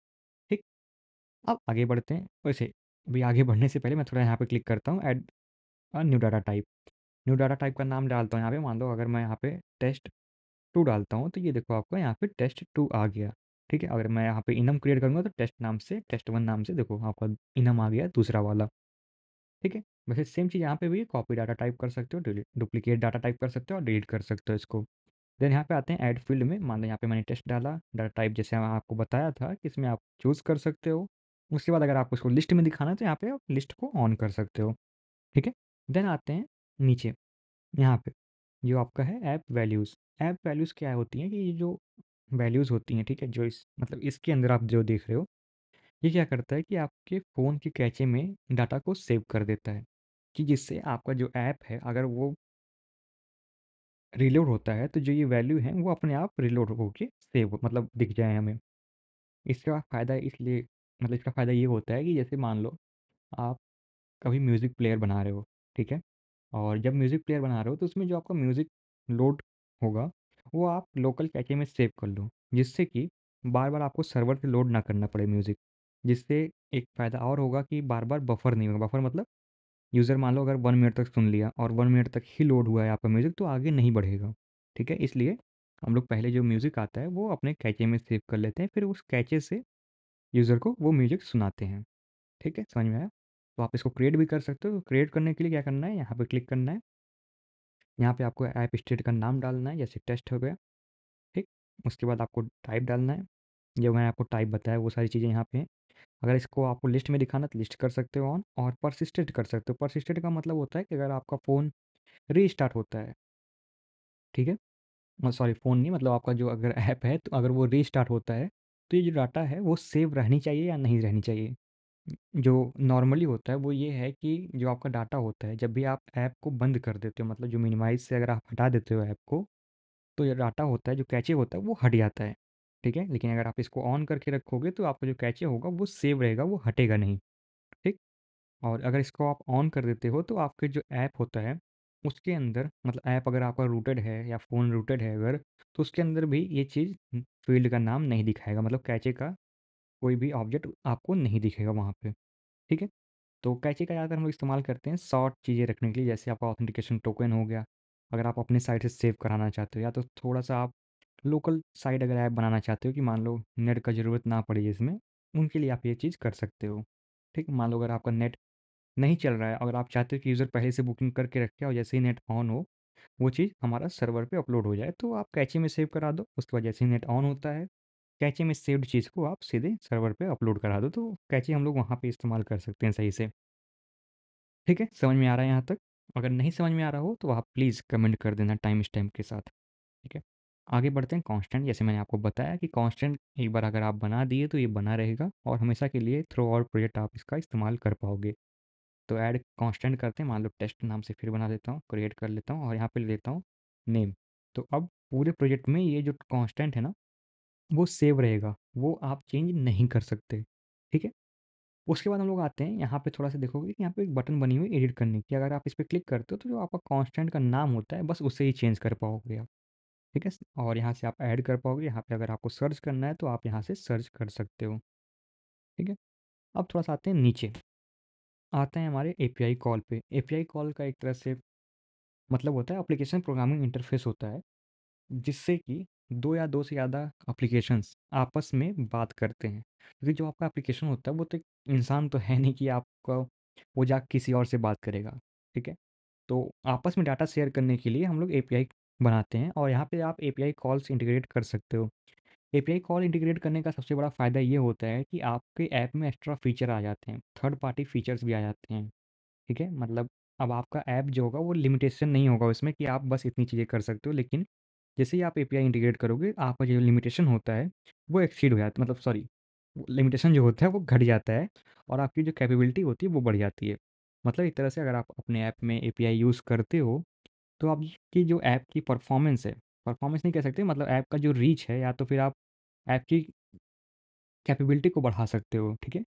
अब आगे बढ़ते हैं वैसे अभी आगे बढ़ने से पहले मैं थोड़ा यहाँ पे क्लिक करता हूँ add new data type new data type का नाम डालता हूँ यहाँ पे मान लो अगर मैं यहाँ पे टेस्ट टू डालता हूँ तो ये देखो आपको यहाँ पे टेस्ट टू आ गया ठीक है अगर मैं यहाँ पे इनम क्रिएट करूँगा तो टेस्ट नाम से टेस्ट वन नाम से देखो आपका इनम आ गया दूसरा वाला ठीक है वैसे सेम चीज़ यहाँ पे भी कॉपी डाटा टाइप कर सकते हो डुप्लीकेट डाटा टाइप कर सकते हो और डिलीट कर सकते हो इसको देन यहाँ पे आते हैं ऐड फील्ड में मान लो यहाँ पे मैंने टेस्ट डाला डाटा टाइप जैसे आपको बताया था कि इसमें आप चूज़ कर सकते हो उसके बाद अगर आपको इसको लिस्ट में दिखाना है तो यहाँ पे आप लिस्ट को ऑन कर सकते हो ठीक है देन आते हैं नीचे यहाँ पे जो आपका है ऐप वैल्यूज़ ऐप वैल्यूज़ क्या होती हैं कि ये जो वैल्यूज़ होती हैं ठीक है जो इस मतलब इसके अंदर आप जो देख रहे हो ये क्या करता है कि आपके फ़ोन के कैचे में डाटा को सेव कर देता है कि जिससे आपका जो ऐप है अगर वो रिलोड होता है तो जो ये वैल्यू है वो अपने आप रिलोड होके सेव मतलब दिख जाए हमें इसका फ़ायदा इसलिए मतलब इसका फ़ायदा ये होता है कि जैसे मान लो आप कभी म्यूज़िक प्लेयर बना रहे हो, ठीक है? और जब म्यूज़िक प्लेयर बना रहे हो तो उसमें जो आपका म्यूज़िक लोड होगा, वो आप लोकल कैचे में सेव कर लो, जिससे कि बार-बार आपको सर्वर से लोड ना करना पड़े म्यूज़िक। जिससे एक फ़ायदा और होगा कि बार-बार बफर नहीं होगा, बफर मतलब यूज़र मान लो अगर वन मिनट तक सुन लिया और वन मिनट तक ही लोड हुआ है आपका म्यूज़िक तो आगे नहीं बढ़ेगा, ठीक है? इसलिए हम लोग पहले जो म्यूज़िक आता है वो अपने कैचे में सेव कर लेते हैं, फिर उस कैचे से यूज़र को वो म्यूज़िक सुनाते हैं ठीक है समझ में आया तो आप इसको क्रिएट भी कर सकते हो क्रिएट करने के लिए क्या करना है यहाँ पे क्लिक करना है यहाँ पे आपको ऐप स्टेट का नाम डालना है जैसे टेस्ट हो गया ठीक उसके बाद आपको टाइप डालना है जो मैंने आपको टाइप बताया वो सारी चीज़ें यहाँ पे हैं अगर इसको आपको लिस्ट में दिखाना तो लिस्ट कर सकते हो ऑन और परसिस्टेड कर सकते हो परसिस्टेड का मतलब होता है कि अगर आपका फ़ोन स्टार्ट होता है ठीक है सॉरी फ़ोन नहीं मतलब आपका जो अगर ऐप है तो अगर वो स्टार्ट होता है तो ये जो डाटा है वो सेव रहनी चाहिए या नहीं रहनी चाहिए? जो नॉर्मली होता है वो ये है कि जो आपका डाटा होता है जब भी आप ऐप को बंद कर देते हो मतलब जो मिनिमाइज़ से अगर आप हटा देते हो ऐप को, तो ये डाटा होता है जो कैचे होता है वो हट जाता है, ठीक है? लेकिन अगर आप इसको ऑन करके रखोगे तो आपका जो कैचे होगा वो सेव रहेगा, वो हटेगा नहीं, ठीक? और अगर इसको आप ऑन कर देते हो तो आपके जो ऐप होता है उसके अंदर मतलब ऐप अगर आपका रूटेड है या फ़ोन रूटेड है अगर तो उसके अंदर भी ये चीज़ फील्ड का नाम नहीं दिखाएगा मतलब कैचे का कोई भी ऑब्जेक्ट आपको नहीं दिखेगा वहाँ पे ठीक है तो कैचे का ज़्यादातर हम लोग इस्तेमाल करते हैं शॉर्ट चीज़ें रखने के लिए जैसे आपका ऑथेंटिकेशन टोकन हो गया अगर आप अपने साइट से सेव कराना चाहते हो या तो थोड़ा सा आप लोकल साइट अगर ऐप बनाना चाहते हो कि मान लो नेट का ज़रूरत ना पड़े इसमें उनके लिए आप ये चीज़ कर सकते हो ठीक मान लो अगर आपका नेट नहीं चल रहा है, अगर आप चाहते हो कि यूज़र पहले से बुकिंग करके रखे और जैसे ही नेट ऑन हो, वो चीज़ हमारा सर्वर पे अपलोड हो जाए, तो आप कैचे में सेव करा दो, उसके बाद जैसे ही नेट ऑन होता है, कैचे में सेव्ड चीज़ को आप सीधे सर्वर पे अपलोड करा दो, तो कैचे हम लोग वहाँ पे इस्तेमाल कर सकते हैं सही से। ठीक है, समझ में आ रहा है यहाँ तक? अगर नहीं समझ में आ रहा हो, तो आप प्लीज़ कमेंट कर देना टाइम स्टैम्प के साथ, ठीक है? आगे बढ़ते हैं कांस्टेंट, जैसे मैंने आपको बताया कि कांस्टेंट एक बार अगर आप बना दिए, तो ये बना रहेगा और हमेशा के लिए थ्रू आउट प्रोजेक्ट आप इसका इस्तेमाल कर पाओगे। तो ऐड कॉन्स्टेंट करते हैं मान लो टेस्ट नाम से फिर बना देता हूँ क्रिएट कर लेता हूँ और यहाँ पर ले लेता हूँ नेम तो अब पूरे प्रोजेक्ट में ये जो कॉन्स्टेंट है ना वो सेव रहेगा वो आप चेंज नहीं कर सकते ठीक है उसके बाद हम लोग आते हैं यहाँ पे थोड़ा सा देखोगे कि यहाँ पे एक बटन बनी हुई एडिट करने की अगर आप इस पर क्लिक करते हो तो जो आपका कांस्टेंट का नाम होता है बस उससे ही चेंज कर पाओगे आप ठीक है और यहाँ से आप ऐड कर पाओगे यहाँ पे अगर आपको सर्च करना है तो आप यहाँ से सर्च कर सकते हो ठीक है अब थोड़ा सा आते हैं नीचे आते हैं हमारे ए कॉल पे ए कॉल का एक तरह से मतलब होता है एप्लीकेशन प्रोग्रामिंग इंटरफेस होता है जिससे कि दो या दो से ज़्यादा एप्लीकेशंस आपस में बात करते हैं क्योंकि जो आपका एप्लीकेशन होता है वो तो इंसान तो है नहीं कि आपका वो जा किसी और से बात करेगा ठीक है तो आपस में डाटा शेयर करने के लिए हम लोग एपीआई बनाते हैं और यहाँ पे आप एपीआई कॉल्स इंटीग्रेट कर सकते हो ए कॉल इंटीग्रेट करने का सबसे बड़ा फ़ायदा ये होता है कि आपके ऐप में एक्स्ट्रा फीचर आ जाते हैं थर्ड पार्टी फीचर्स भी आ जाते हैं ठीक है मतलब अब आपका ऐप जो होगा वो लिमिटेशन नहीं होगा उसमें कि आप बस इतनी चीज़ें कर सकते हो लेकिन जैसे ही आप ए इंटीग्रेट करोगे आपका जो लिमिटेशन होता है वो एक्सीड हो जाता है मतलब सॉरी लिमिटेशन जो होता है वो घट जाता है और आपकी जो कैपेबिलिटी होती है वो बढ़ जाती है मतलब एक तरह से अगर आप अपने ऐप में ए यूज़ करते हो तो आपकी जो ऐप की परफॉर्मेंस है परफॉर्मेंस नहीं कह सकते मतलब ऐप का जो रीच है या तो फिर आप ऐप की कैपेबिलिटी को बढ़ा सकते हो ठीक है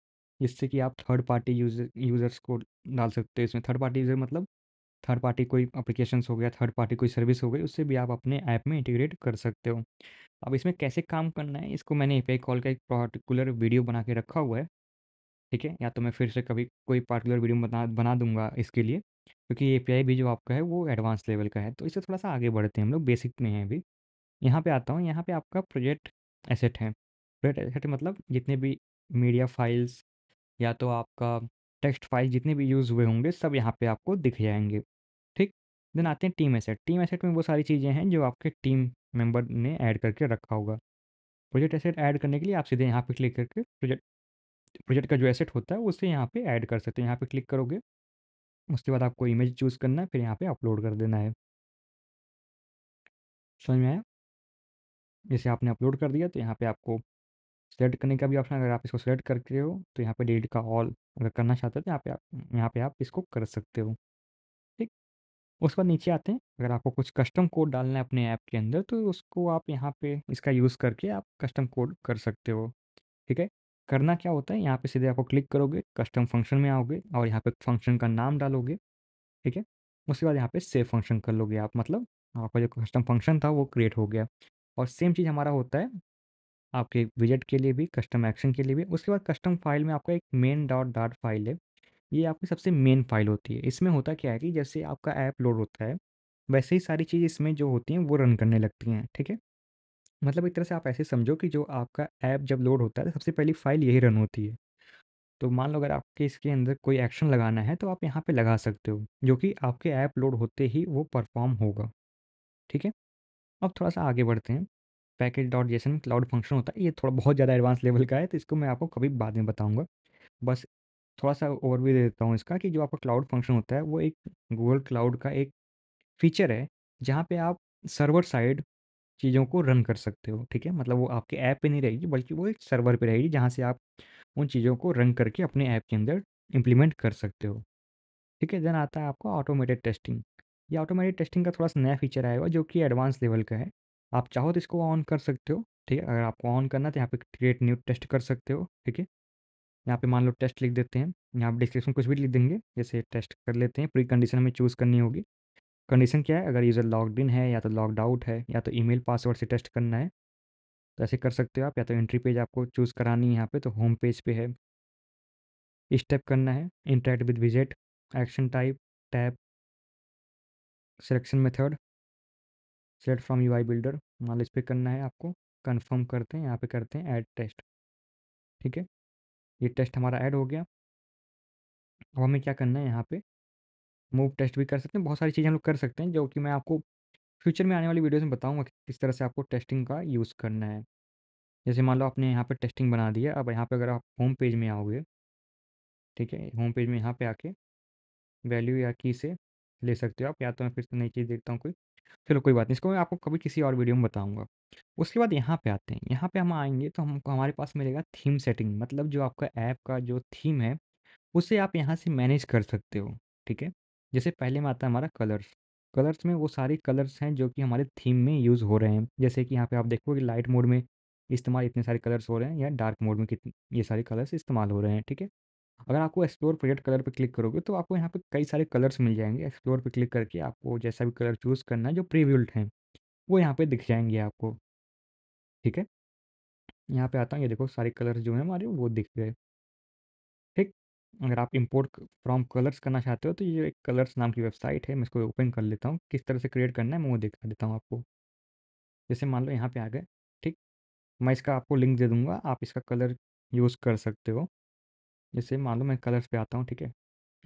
जिससे कि आप थर्ड पार्टी यूजर यूज़र्स को डाल सकते हो इसमें थर्ड पार्टी यूज़र मतलब थर्ड पार्टी कोई अप्लीकेशन हो गया थर्ड पार्टी कोई सर्विस हो गई उससे भी आप अपने ऐप में इंटीग्रेट कर सकते हो अब इसमें कैसे काम करना है इसको मैंने ए कॉल का एक पर्टिकुलर वीडियो बना के रखा हुआ है ठीक है या तो मैं फिर से कभी कोई पर्टिकुलर वीडियो बना बना दूंगा इसके लिए क्योंकि ए भी जो आपका है वो एडवांस लेवल का है तो इससे थोड़ा सा आगे बढ़ते हैं हम लोग बेसिक में हैं अभी यहाँ पे आता हूँ यहाँ पे आपका प्रोजेक्ट एसेट हैं डेटा एसेट मतलब जितने भी मीडिया फाइल्स या तो आपका टेक्स्ट फाइल जितने भी यूज़ हुए होंगे सब यहाँ पे आपको दिख जाएंगे ठीक देन आते हैं टीम एसेट टीम एसेट में वो सारी चीज़ें हैं जो आपके टीम मेंबर ने ऐड करके रखा होगा प्रोजेक्ट एसेट ऐड करने के लिए आप सीधे यहाँ पे क्लिक करके प्रोजेक्ट प्रोजेक्ट का जो एसेट होता है उसे यहाँ पे ऐड कर सकते हैं यहाँ पे क्लिक करोगे उसके बाद आपको इमेज चूज़ करना है फिर यहाँ पे अपलोड कर देना है समझ में आया जैसे आपने अपलोड कर दिया तो यहाँ पे आपको सेलेक्ट करने का भी ऑप्शन अगर आप इसको सेलेक्ट करके हो तो यहाँ पे डिलीट का ऑल अगर करना चाहते हो तो यहाँ पे आप यहाँ पे आप इसको कर सकते हो ठीक उसके बाद नीचे आते हैं अगर आपको कुछ कस्टम कोड डालना है अपने ऐप के अंदर तो उसको आप यहाँ पे इसका यूज़ करके आप कस्टम कोड कर सकते हो ठीक है करना क्या होता है यहाँ पे सीधे आपको क्लिक करोगे कस्टम फंक्शन में आओगे और यहाँ पे फंक्शन का नाम डालोगे ठीक है उसके बाद यहाँ पे सेव फंक्शन कर लोगे आप मतलब आपका जो कस्टम फंक्शन था वो क्रिएट हो गया और सेम चीज़ हमारा होता है आपके विजिट के लिए भी कस्टम एक्शन के लिए भी उसके बाद कस्टम फाइल में आपका एक मेन डॉट डाट फाइल है ये आपकी सबसे मेन फाइल होती है इसमें होता क्या है कि जैसे आपका ऐप लोड होता है वैसे ही सारी चीज़ इसमें जो होती हैं वो रन करने लगती हैं ठीक है मतलब एक तरह से आप ऐसे समझो कि जो आपका ऐप जब लोड होता है तो सबसे पहली फाइल यही रन होती है तो मान लो अगर आपके इसके अंदर कोई एक्शन लगाना है तो आप यहाँ पर लगा सकते हो जो कि आपके ऐप लोड होते ही वो परफॉर्म होगा ठीक है अब थोड़ा सा आगे बढ़ते हैं package dot JSON cloud function होता है ये थोड़ा बहुत ज़्यादा एडवांस लेवल का है तो इसको मैं आपको कभी बाद में बताऊँगा बस थोड़ा सा और दे देता हूँ इसका कि जो आपका क्लाउड फंक्शन होता है वो एक गूगल क्लाउड का एक फीचर है जहाँ पे आप सर्वर साइड चीज़ों को रन कर सकते हो ठीक है मतलब वो आपके ऐप पे नहीं रहेगी बल्कि वो एक सर्वर पे रहेगी जहाँ से आप उन चीज़ों को रन करके अपने ऐप के अंदर इम्प्लीमेंट कर सकते हो ठीक है देन आता है आपका ऑटोमेटेड टेस्टिंग ये ऑटोमेटिक टेस्टिंग का थोड़ा-सा नया फीचर आएगा जो कि एडवांस लेवल का है। आप चाहो तो इसको ऑन कर सकते हो, ठीक है? अगर आपको ऑन करना है तो यहाँ पे क्रिएट न्यू टेस्ट कर सकते हो, ठीक है? यहाँ पे मान लो टेस्ट लिख देते हैं, यहाँ पे डिस्क्रिप्शन कुछ भी लिख देंगे, जैसे टेस्ट कर लेते हैं, प्री कंडीशन हमें चूज़ करनी होगी। कंडीशन क्या है? अगर यूज़र लॉग इन है या तो लॉग आउट है या तो ईमेल पासवर्ड से टेस्ट करना है, तो ऐसे कर सकते हो आप या तो एंट्री पेज आपको चूज़ करानी है यहाँ पर तो होम पेज पर है। स्टेप करना है, इंटरेक्ट विद विजिट action type, tap selection method select from U I builder मान लो इस पर करना है आपको कंफर्म करते हैं यहाँ पे करते हैं ऐड टेस्ट ठीक है ये टेस्ट हमारा ऐड हो गया अब हमें क्या करना है यहाँ पे मूव टेस्ट भी कर सकते हैं बहुत सारी चीज़ें हम लोग कर सकते हैं जो कि मैं आपको फ्यूचर में आने वाली वीडियोज़ में बताऊँगा कि किस तरह से आपको टेस्टिंग का यूज़ करना है जैसे मान लो आपने यहाँ पे टेस्टिंग बना दी है अब यहाँ पे अगर आप होम पेज में आओगे ठीक है होम पेज में यहाँ पे आके वैल्यू या की से ले सकते हो आप या तो मैं फिर से नई चीज़ देखता हूँ कोई चलो कोई बात नहीं इसको मैं आपको कभी किसी और वीडियो में बताऊंगा उसके बाद यहाँ पे आते हैं यहाँ पे हम आएंगे तो हमको हमारे पास मिलेगा थीम सेटिंग मतलब जो आपका ऐप का जो थीम है उसे आप यहाँ से मैनेज कर सकते हो ठीक है जैसे पहले में आता है हमारा कलर्स कलर्स में वो सारे कलर्स हैं जो कि हमारे थीम में यूज़ हो रहे हैं जैसे कि यहाँ पर आप देखोगे लाइट मोड में इस्तेमाल इतने सारे कलर्स हो रहे हैं या डार्क मोड में कितने ये सारे कलर्स इस्तेमाल हो रहे हैं ठीक है अगर आपको एक्सप्लोर प्रोजेक्ट कलर पर क्लिक करोगे तो आपको यहाँ पर कई सारे कलर्स मिल जाएंगे एक्सप्लोर पर क्लिक करके आपको जैसा भी कलर चूज़ करना है जो प्रीव्यूल्ट हैं वो यहाँ पर दिख जाएंगे आपको ठीक है यहाँ पे आता हूँ ये देखो सारे कलर्स जो हैं हमारे वो दिख गए ठीक अगर आप इंपोर्ट फ्रॉम कलर्स करना चाहते हो तो ये एक कलर्स नाम की वेबसाइट है मैं इसको ओपन कर लेता हूँ किस तरह से क्रिएट करना है मैं वो दिखा देता हूँ आपको जैसे मान लो यहाँ पे आ गए ठीक मैं इसका आपको लिंक दे दूँगा आप इसका कलर यूज़ कर सकते हो जैसे मान लो मैं कलर्स पे आता हूँ ठीक है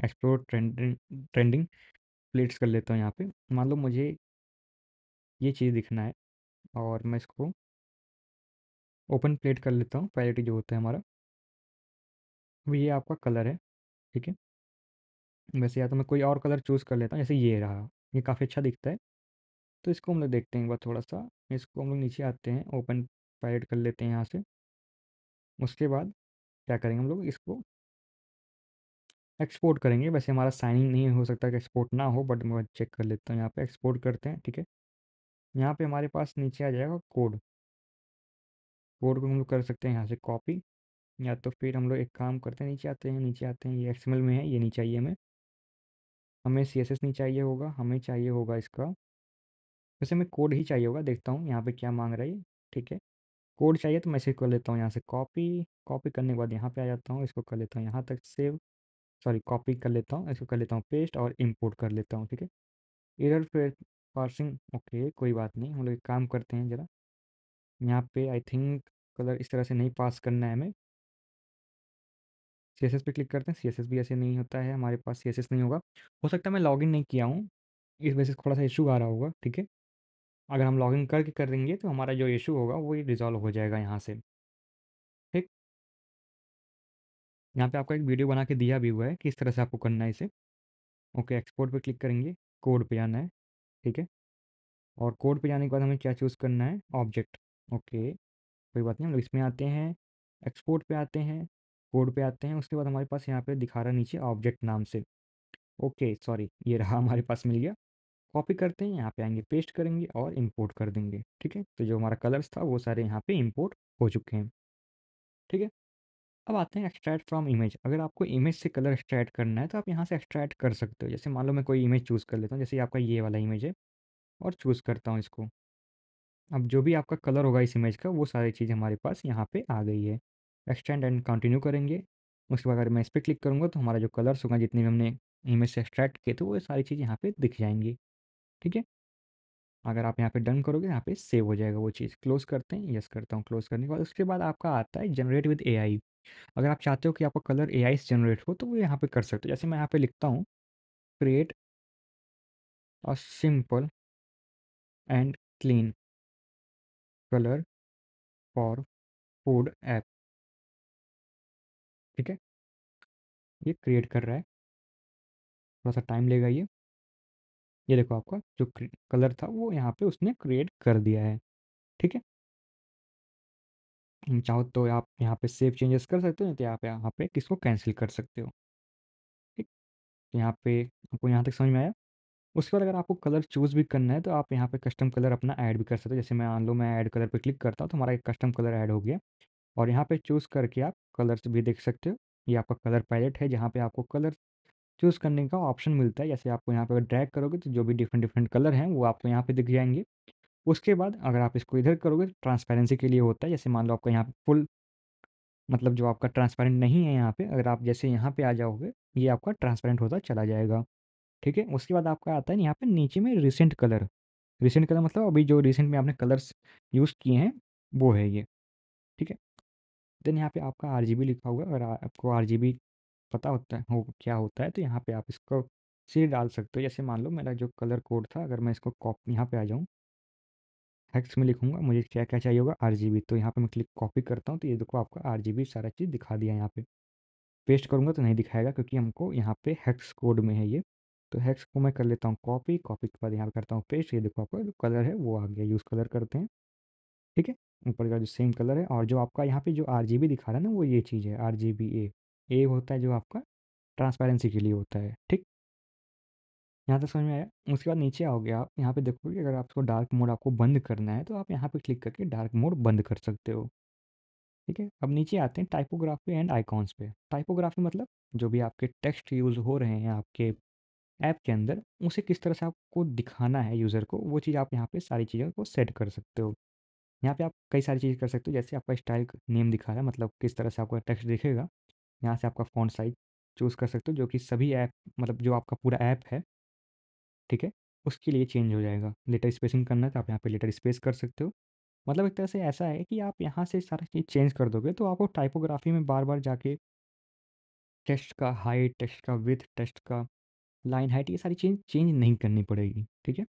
एक्सप्लोर ट्रेंडिंग ट्रेंडिंग प्लेट्स कर लेता हूँ यहाँ पे मान लो मुझे ये चीज़ दिखना है और मैं इसको ओपन प्लेट कर लेता हूँ पैलेट जो होता है हमारा अब ये आपका कलर है ठीक है वैसे या तो मैं कोई और कलर चूज़ कर लेता हूँ जैसे ये रहा ये काफ़ी अच्छा दिखता है तो इसको हम लोग देखते हैं एक बार थोड़ा सा इसको हम लोग नीचे आते हैं ओपन पैलेट कर लेते हैं यहाँ से उसके बाद क्या करेंगे हम लोग इसको एक्सपोर्ट करेंगे वैसे हमारा साइनिंग नहीं हो सकता कि एक्सपोर्ट ना हो बट मैं चेक कर लेता हूँ यहाँ पे एक्सपोर्ट करते हैं ठीक है यहाँ पे हमारे पास नीचे आ जाएगा कोड कोड को हम लोग कर सकते हैं यहाँ से कॉपी या तो फिर हम लोग एक काम करते हैं नीचे आते हैं नीचे आते हैं ये एक्सएमएल में है ये नहीं चाहिए हमें हमें सी एस एस नहीं चाहिए होगा हमें चाहिए होगा इसका वैसे हमें कोड ही चाहिए होगा देखता हूँ यहाँ पर क्या मांग रहा है ठीक है कोड चाहिए तो मैसेज कर लेता हूँ यहाँ से कॉपी कॉपी करने के बाद यहाँ पर आ जाता हूँ इसको कर लेता हूँ यहाँ तक सेव सॉरी कॉपी कर लेता हूँ इसको कर लेता हूँ पेस्ट और इंपोर्ट कर लेता हूँ ठीक है एरर फेयर पार्सिंग ओके कोई बात नहीं हम लोग एक काम करते हैं ज़रा यहाँ पे आई थिंक कलर इस तरह से नहीं पास करना है हमें सी एस एस पे क्लिक करते हैं सी एस एस भी ऐसे नहीं होता है हमारे पास सी एस एस नहीं होगा हो सकता है मैं लॉगिन नहीं किया हूँ इस वजह से थोड़ा सा इशू आ रहा होगा ठीक है अगर हम लॉगिन करके कर देंगे तो हमारा जो इशू होगा वो रिजॉल्व हो जाएगा यहाँ से यहाँ पे आपको एक वीडियो बना के दिया भी हुआ है किस तरह से आपको करना है इसे ओके एक्सपोर्ट पे क्लिक करेंगे कोड पे आना है ठीक है और कोड पे जाने के बाद हमें क्या चूज़ करना है ऑब्जेक्ट ओके कोई बात नहीं हम इसमें आते हैं एक्सपोर्ट पे आते हैं कोड पे आते हैं उसके बाद हमारे पास यहाँ पे दिखा रहा नीचे ऑब्जेक्ट नाम से ओके सॉरी ये रहा *laughs* हमारे पास मिल गया कॉपी करते हैं यहाँ पे आएंगे पेस्ट करेंगे और इंपोर्ट कर देंगे ठीक है तो जो हमारा कलर्स था वो सारे यहाँ पे इंपोर्ट हो चुके हैं ठीक है अब आते हैं एक्सट्रैक्ट फ्रॉम इमेज अगर आपको इमेज से कलर एक्सट्रैक्ट करना है तो आप यहाँ से एक्सट्रैक्ट कर सकते हो जैसे मान लो मैं कोई इमेज चूज़ कर लेता हूँ जैसे आपका ये वाला इमेज है और चूज़ करता हूँ इसको अब जो भी आपका कलर होगा इस इमेज का वो सारी चीज़ हमारे पास यहाँ पे आ गई है एक्सटेंड एंड कंटिन्यू करेंगे उसके बाद अगर मैं इस पर क्लिक करूँगा तो हमारा जो कलर्स होगा जितने भी हमने इमेज से एक्सट्रैक्ट किए थे तो वो सारी चीज़ यहाँ पर दिख जाएंगी ठीक है अगर आप यहाँ पे डन करोगे यहाँ पे सेव हो जाएगा वो चीज़ क्लोज करते हैं यस करता हूँ क्लोज करने के बाद उसके बाद आपका आता है जनरेट विद आई अगर आप चाहते हो कि आपका कलर ए आई जनरेट हो तो वो यहाँ पे कर सकते हो जैसे मैं यहाँ पे लिखता हूँ create a simple and clean colour for food app ठीक है ये क्रिएट कर रहा है थोड़ा सा टाइम लेगा ये ये देखो आपका जो कलर था वो यहाँ पे उसने क्रिएट कर दिया है ठीक है चाहो तो आप यहाँ पे सेव चेंजेस कर सकते हो, नहीं तो आप यहाँ पे किसको कैंसिल कर सकते हो। ठीक? यहाँ पे आपको यहाँ तक समझ में आया? उसके बाद अगर आपको कलर चूज़ भी करना है, तो आप यहाँ पे कस्टम कलर अपना ऐड भी कर सकते हो। जैसे मैं मान लो मैं ऐड कलर पे क्लिक करता हूँ, तो हमारा एक कस्टम कलर ऐड हो गया और यहाँ पे चूज़ करके आप कलर्स भी देख सकते हो। ये आपका कलर पैलेट है, जहाँ पे आपको कलर चूज़ करने का ऑप्शन मिलता है। जैसे आपको यहाँ पे अगर ड्रैग करोगे, तो जो भी डिफ़रेंट-डिफ़रेंट कलर हैं, वो आपको यहाँ पर दिख जाएंगे उसके बाद अगर आप इसको इधर करोगे तो ट्रांसपेरेंसी के लिए होता है जैसे मान लो आपका यहाँ पे फुल मतलब जो आपका ट्रांसपेरेंट नहीं है यहाँ पे अगर आप जैसे यहाँ पे आ जाओगे ये आपका ट्रांसपेरेंट होता चला जाएगा ठीक है उसके बाद आपका आता है यहाँ पे नीचे में रिसेंट कलर रिसेंट कलर मतलब अभी जो रिसेंट में आपने कलर्स यूज़ किए हैं वो है ये ठीक है देन यहाँ पे आपका आर लिखा हुआ है अगर आपको आर पता होता है हो क्या होता है तो यहाँ पे आप इसको सीधे डाल सकते हो जैसे मान लो मेरा जो कलर कोड था अगर मैं इसको कॉप यहाँ पे आ जाऊँ हेक्स में लिखूंगा मुझे क्या क्या चाहिए होगा आर तो यहाँ पर मैं क्लिक कॉपी करता हूँ तो ये देखो आपका आर सारा चीज़ दिखा दिया यहाँ पे पेस्ट करूँगा तो नहीं दिखाएगा क्योंकि हमको यहाँ पे हेक्स कोड में है ये तो हेक्स को मैं कर लेता हूँ कॉपी कॉपी के बाद यहाँ पे करता हूँ पेस्ट ये देखो आपका जो कलर है वो आ गया यूज़ कलर करते हैं ठीक है ऊपर का जो सेम कलर है और जो आपका यहाँ पे जो आर दिखा रहा है ना वो ये चीज़ है आर ए ए होता है जो आपका ट्रांसपेरेंसी के लिए होता है ठीक यहाँ तक समझ में आया? उसके बाद नीचे आओगे आप, यहाँ पे देखोगे अगर आपको डार्क मोड आपको बंद करना है, तो आप यहाँ पे क्लिक करके डार्क मोड बंद कर सकते हो। ठीक है? अब नीचे आते हैं टाइपोग्राफी एंड आइकॉन्स पे। टाइपोग्राफी मतलब जो भी आपके टेक्स्ट यूज़ हो रहे हैं आपके ऐप के अंदर, उसे किस तरह से आपको दिखाना है यूज़र को, वो चीज़ आप यहाँ पर सारी चीज़ों को सेट कर सकते हो। यहाँ पर आप कई सारी चीज़ कर सकते हो, जैसे आपका स्टाइल नेम दिखा रहा है, मतलब किस तरह से आपका टेक्स्ट दिखेगा। यहाँ से आपका फोन साइज़ चूज़ कर सकते हो, जो कि सभी ऐप मतलब जो आपका पूरा ऐप है ठीक है उसके लिए चेंज हो जाएगा लेटर स्पेसिंग करना है तो आप यहाँ पे लेटर स्पेस कर सकते हो मतलब एक तरह से ऐसा है कि आप यहाँ से सारा चीज़ चेंज कर दोगे तो आपको टाइपोग्राफी में बार बार जाके टेस्ट का हाइट टेस्ट का विथ टेस्ट का लाइन हाइट ये सारी चीज़ चेंज नहीं करनी पड़ेगी ठीक है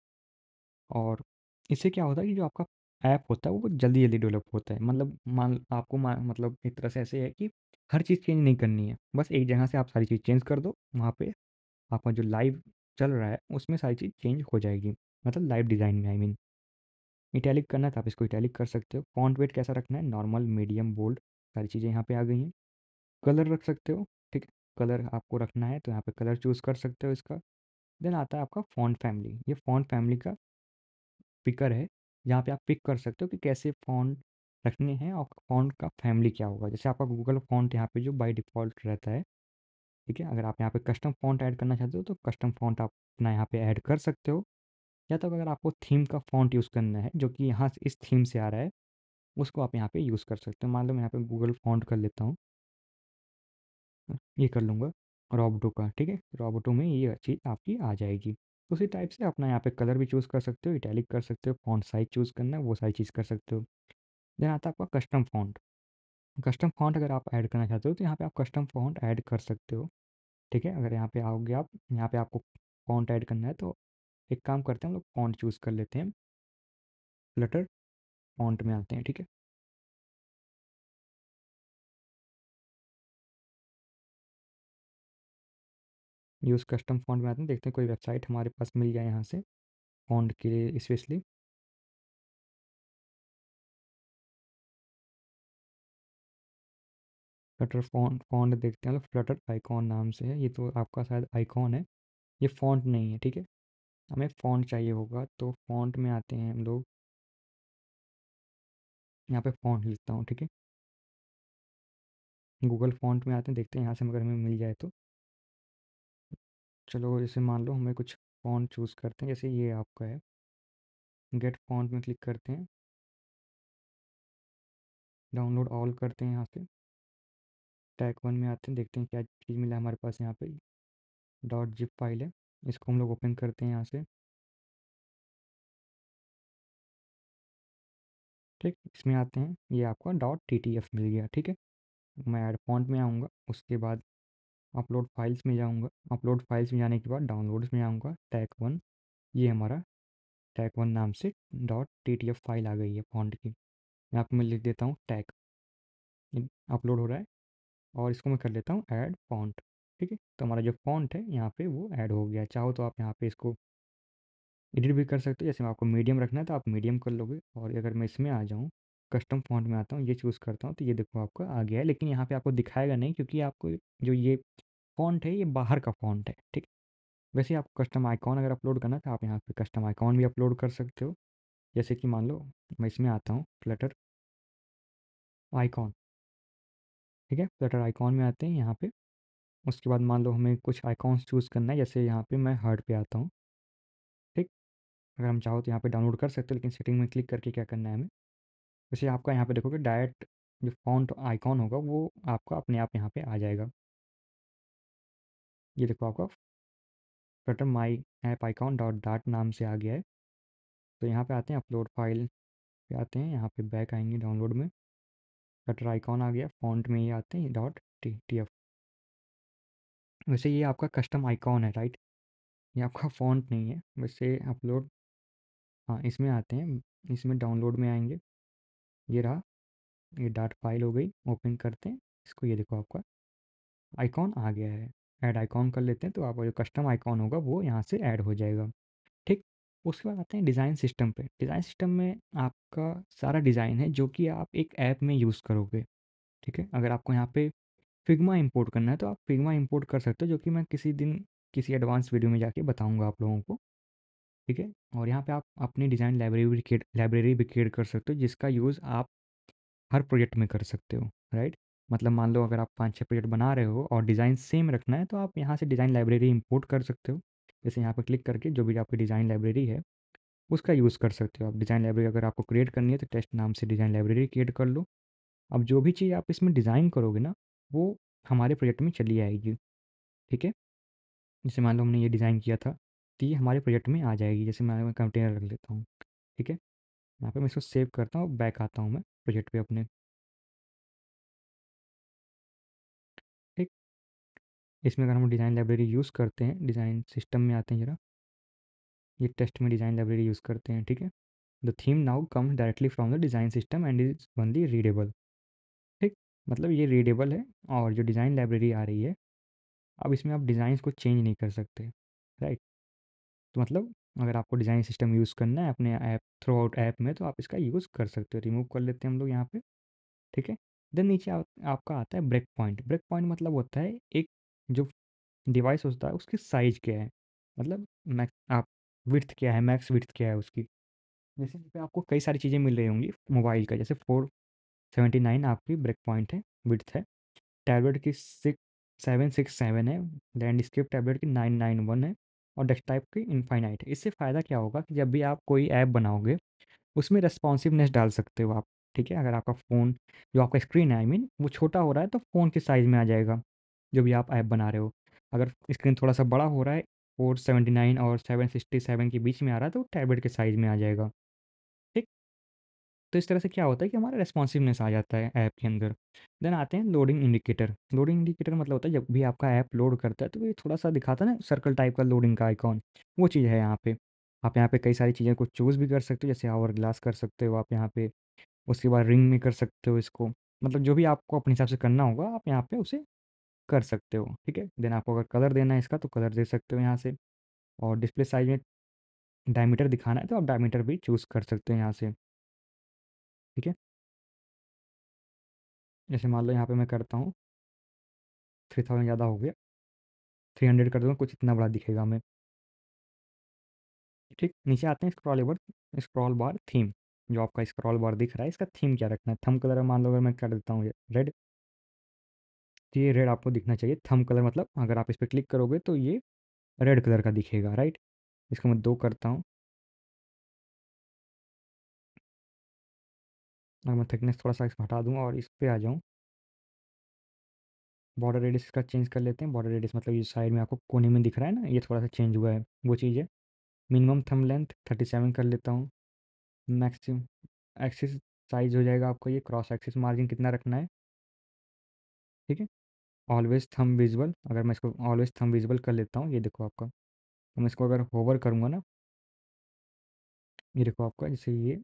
और इससे क्या होता है कि जो आपका ऐप होता है वो जल्दी जल्दी डेवलप होता है मतलब मान आपको मान मतलब एक तरह से ऐसे है कि हर चीज़ चेंज नहीं करनी है बस एक जगह से आप सारी चीज़ चेंज कर दो वहाँ पे आपका जो लाइव चल रहा है उसमें सारी चीज़ चेंज हो जाएगी मतलब लाइव डिज़ाइन में आई मीन इटैलिक करना था तो आप इसको इटैलिक कर सकते हो फॉन्ट वेट कैसा रखना है नॉर्मल मीडियम बोल्ड सारी चीज़ें यहाँ पे आ गई हैं कलर रख सकते हो ठीक है कलर आपको रखना है तो यहाँ पे कलर चूज़ कर सकते हो इसका देन आता है आपका फॉन्ट फैमिली ये फॉन्ट फैमिली का पिकर है यहाँ पे आप पिक कर सकते हो कि कैसे फॉन्ट रखने हैं और फॉन्ट का फैमिली क्या होगा जैसे आपका गूगल फॉन्ट यहाँ पे जो बाय डिफ़ॉल्ट रहता है ठीक है अगर आप यहाँ पे कस्टम फॉन्ट ऐड करना चाहते हो तो कस्टम फॉन्ट आप अपना यहाँ पे ऐड कर सकते हो या तो अगर आपको थीम का फॉन्ट यूज़ करना है जो कि यहाँ से इस थीम से आ रहा है उसको आप यहाँ पे यूज़ कर सकते हो मान लो मैं यहाँ पे गूगल फॉन्ट कर लेता हूँ ये कर लूँगा रॉबोटो का ठीक है रॉबोटो में ये चीज़ आपकी आ जाएगी उसी टाइप से अपना यहाँ पे कलर भी चूज़ कर सकते हो इटैलिक कर सकते हो फॉन्ट साइज चूज़ करना है वो सारी चीज़ कर सकते हो देन आता है आपका कस्टम फॉन्ट कस्टम फ़ॉन्ट अगर आप ऐड करना चाहते हो तो यहाँ पे आप कस्टम फ़ॉन्ट ऐड कर सकते हो ठीक है अगर यहाँ पे आओगे आप यहाँ पे आपको फ़ॉन्ट ऐड करना है तो एक काम करते हैं हम लोग फ़ॉन्ट चूज़ कर लेते हैं लेटर फ़ॉन्ट में आते हैं ठीक है यूज़ कस्टम फ़ॉन्ट में आते हैं देखते हैं कोई वेबसाइट हमारे पास मिल जाए यहाँ से फ़ॉन्ट के लिए स्पेशली फ्लटर फॉन्ट फॉन्ट देखते हैं फ्लटर मतलब आइकॉन नाम से है ये तो आपका शायद आइकॉन है ये फॉन्ट नहीं है ठीक है हमें फॉन्ट चाहिए होगा तो फॉन्ट में आते हैं हम लोग यहाँ पे फॉन्ट लिखता हूँ ठीक है गूगल फॉन्ट में आते हैं देखते हैं यहाँ से अगर हमें मिल जाए तो चलो जैसे मान लो हमें कुछ फॉन्ट चूज़ करते हैं जैसे ये आपका है गेट फॉन्ट में क्लिक करते हैं डाउनलोड ऑल करते हैं यहाँ से टैग वन में आते हैं देखते हैं क्या चीज़ मिला हमारे पास यहाँ पे डॉट जिप फाइल है इसको हम लोग ओपन करते हैं यहाँ से ठीक इसमें आते हैं ये आपका डॉट टी टी एफ मिल गया ठीक है मैं एड फॉन्ट में आऊँगा उसके बाद अपलोड फाइल्स में जाऊँगा अपलोड फाइल्स में जाने के बाद डाउनलोड्स में आऊँगा टैक वन ये हमारा टैक वन नाम से dot T T F file आ गई है फॉन्ट की यहाँ पर मैं लिख देता हूँ टैक अपलोड हो रहा है और इसको मैं कर लेता हूँ ऐड फॉन्ट ठीक है तो हमारा जो फॉन्ट है यहाँ पे वो ऐड हो गया चाहो तो आप यहाँ पे इसको एडिट भी कर सकते हो जैसे मैं आपको मीडियम रखना है तो आप मीडियम कर लोगे और अगर मैं इसमें आ जाऊँ कस्टम फॉन्ट में आता हूँ ये चूज़ करता हूँ तो ये देखो आपका आ गया है लेकिन यहाँ पर आपको दिखाएगा नहीं क्योंकि आपको जो ये फॉन्ट है ये बाहर का फॉन्ट है ठीक वैसे आपको कस्टम आइकॉन अगर अपलोड करना तो आप यहाँ पर कस्टम आइकॉन भी अपलोड कर सकते हो जैसे कि मान लो मैं इसमें आता हूँ फ्लटर आइकॉन ठीक है फ्लटर आइकॉन में आते हैं यहाँ पे उसके बाद मान लो हमें कुछ आइकॉन्स चूज़ करना है जैसे यहाँ पे मैं हार्ड पे आता हूँ ठीक अगर हम चाहो तो यहाँ पे डाउनलोड कर सकते हो लेकिन सेटिंग में क्लिक करके क्या करना है हमें वैसे आपका यहाँ पे देखोगे डायरेक्ट जो फॉन्ट आइकॉन होगा वो आपका अपने आप यहाँ पर आ जाएगा ये देखो आपका Flutter my app icon dot dot नाम से आ गया है तो यहाँ पर आते हैं अपलोड फाइल पे आते हैं यहाँ पे बैक आएंगे डाउनलोड में कटर आइकॉन आ गया फॉन्ट में ये आते हैं डॉट टी टी एफ वैसे ये आपका कस्टम आइकॉन है राइट ये आपका फॉन्ट नहीं है वैसे अपलोड हाँ इसमें आते हैं इसमें डाउनलोड में आएंगे ये रहा ये डाट फाइल हो गई ओपन करते हैं इसको ये देखो आपका आइकॉन आ गया है ऐड आइकॉन कर लेते हैं तो आपका जो कस्टम आइकॉन होगा वो यहाँ से ऐड हो जाएगा उसके बाद आते हैं डिज़ाइन सिस्टम पे डिज़ाइन सिस्टम में आपका सारा डिज़ाइन है जो कि आप एक ऐप में यूज़ करोगे ठीक है अगर आपको यहाँ पे फिग्मा इंपोर्ट करना है तो आप फिग्मा इंपोर्ट कर सकते हो जो कि मैं किसी दिन किसी एडवांस वीडियो में जाके बताऊँगा आप लोगों को ठीक है और यहाँ पर आप अपनी डिज़ाइन लाइब्रेरी भी लाइब्रेरी भी क्रिएट कर सकते हो जिसका यूज़ आप हर प्रोजेक्ट में कर सकते हो राइट मतलब मान लो अगर आप पाँच छः प्रोजेक्ट बना रहे हो और डिज़ाइन सेम रखना है तो आप यहाँ से डिज़ाइन लाइब्रेरी इम्पोर्ट कर सकते हो जैसे यहाँ पर क्लिक करके जो भी आपकी डिज़ाइन लाइब्रेरी है उसका यूज़ कर सकते हो आप डिज़ाइन लाइब्रेरी अगर आपको क्रिएट करनी है तो टेस्ट नाम से डिज़ाइन लाइब्रेरी क्रिएट कर लो अब जो भी चीज़ आप इसमें डिज़ाइन करोगे ना वो हमारे प्रोजेक्ट में चली आएगी ठीक है जैसे मान लो हमने ये डिज़ाइन किया था तो ये हमारे प्रोजेक्ट में आ जाएगी जैसे मैं कंटेनर रख लेता हूँ ठीक है यहाँ पे मैं इसको सेव करता हूँ बैक आता हूँ मैं प्रोजेक्ट पे अपने इसमें अगर हम डिज़ाइन लाइब्रेरी यूज़ करते हैं डिज़ाइन सिस्टम में आते हैं जरा ये टेस्ट में डिज़ाइन लाइब्रेरी यूज़ करते हैं ठीक है the theme now comes directly from the design system and is only readable ठीक मतलब ये रीडेबल है और जो डिज़ाइन लाइब्रेरी आ रही है अब इसमें आप डिज़ाइन को चेंज नहीं कर सकते राइट तो मतलब अगर आपको डिज़ाइन सिस्टम यूज़ करना है अपने ऐप थ्रू आउट ऐप में तो आप इसका यूज़ कर सकते हो रिमूव कर लेते हैं हम लोग यहाँ पे ठीक है देन नीचे आ, आपका आता है ब्रेक पॉइंट ब्रेक पॉइंट मतलब होता है एक जो डिवाइस होता है उसकी साइज क्या है मतलब मैक्स आप विर्थ क्या है मैक्स विर्थ क्या है उसकी जैसे इस आपको कई सारी चीज़ें मिल रही होंगी मोबाइल का जैसे फोर सेवेंटी नाइन आपकी ब्रेक पॉइंट है विर्थ है टैबलेट की सिक्स सेवन सिक्स सेवन है लैंडस्केप टैबलेट की नाइन नाइन वन है और टाइप की इनफाइनाइट है इससे फ़ायदा क्या होगा कि जब भी आप कोई ऐप बनाओगे उसमें रेस्पॉन्सिवनेस डाल सकते हो आप ठीक है अगर आपका फ़ोन जो आपका स्क्रीन है आई I मीन mean, वो छोटा हो रहा है तो फ़ोन के साइज़ में आ जाएगा जो भी आप ऐप बना रहे हो अगर स्क्रीन थोड़ा सा बड़ा हो रहा है फोर सेवेंटी नाइन और सेवन सिक्सटी सेवन के बीच में आ रहा है तो टैबलेट के साइज़ में आ जाएगा ठीक तो इस तरह से क्या होता है कि हमारा रेस्पॉन्सिवनेस आ जाता है ऐप के अंदर देन आते हैं लोडिंग इंडिकेटर लोडिंग इंडिकेटर मतलब होता है जब भी आपका ऐप लोड करता है तो ये थोड़ा सा दिखाता है ना सर्कल टाइप का लोडिंग का आइकॉन वो चीज़ है यहाँ पर आप यहाँ पर कई सारी चीज़ें को चूज़ भी कर सकते हो जैसे आवर ग्लास कर सकते हो आप यहाँ पर उसके बाद रिंग में कर सकते हो इसको मतलब जो भी आपको अपने हिसाब से करना होगा आप यहाँ पे उसे कर सकते हो ठीक है देन आपको अगर कलर देना है इसका तो कलर दे सकते हो यहाँ से और डिस्प्ले साइज में डायमीटर दिखाना है तो आप डायमीटर भी चूज़ कर सकते हो यहाँ से ठीक है जैसे मान लो यहाँ पे मैं करता हूँ थ्री थाउजेंड ज़्यादा हो गया थ्री हंड्रेड कर दूँगा कुछ इतना बड़ा दिखेगा हमें ठीक नीचे आते हैं scroll bar scroll bar theme जो आपका स्क्रॉल बार दिख रहा है इसका थीम क्या रखना है थम कलर मान लो अगर मैं कर देता हूँ ये रेड ये रेड आपको दिखना चाहिए थम कलर मतलब अगर आप इस पर क्लिक करोगे तो ये रेड कलर का दिखेगा राइट इसको मैं दो करता हूँ अगर मैं थिकनेस थोड़ा सा इसको हटा दूँ और इस पर आ जाऊँ बॉर्डर रेडियस का चेंज कर लेते हैं बॉर्डर रेडियस मतलब ये साइड में आपको कोने में दिख रहा है ना ये थोड़ा सा चेंज हुआ है वो चीज़ है मिनिमम थम लेंथ थर्टी सेवन कर लेता हूँ मैक्सिमम एक्सिस साइज हो जाएगा आपको ये क्रॉस एक्सिस मार्जिन कितना रखना है ठीक है ऑलवेज थम विजुअल अगर मैं इसको ऑलवेज थम विजुअल कर लेता हूँ ये देखो आपका तो मैं इसको अगर होवर करूँगा ना ये देखो आपका जैसे ये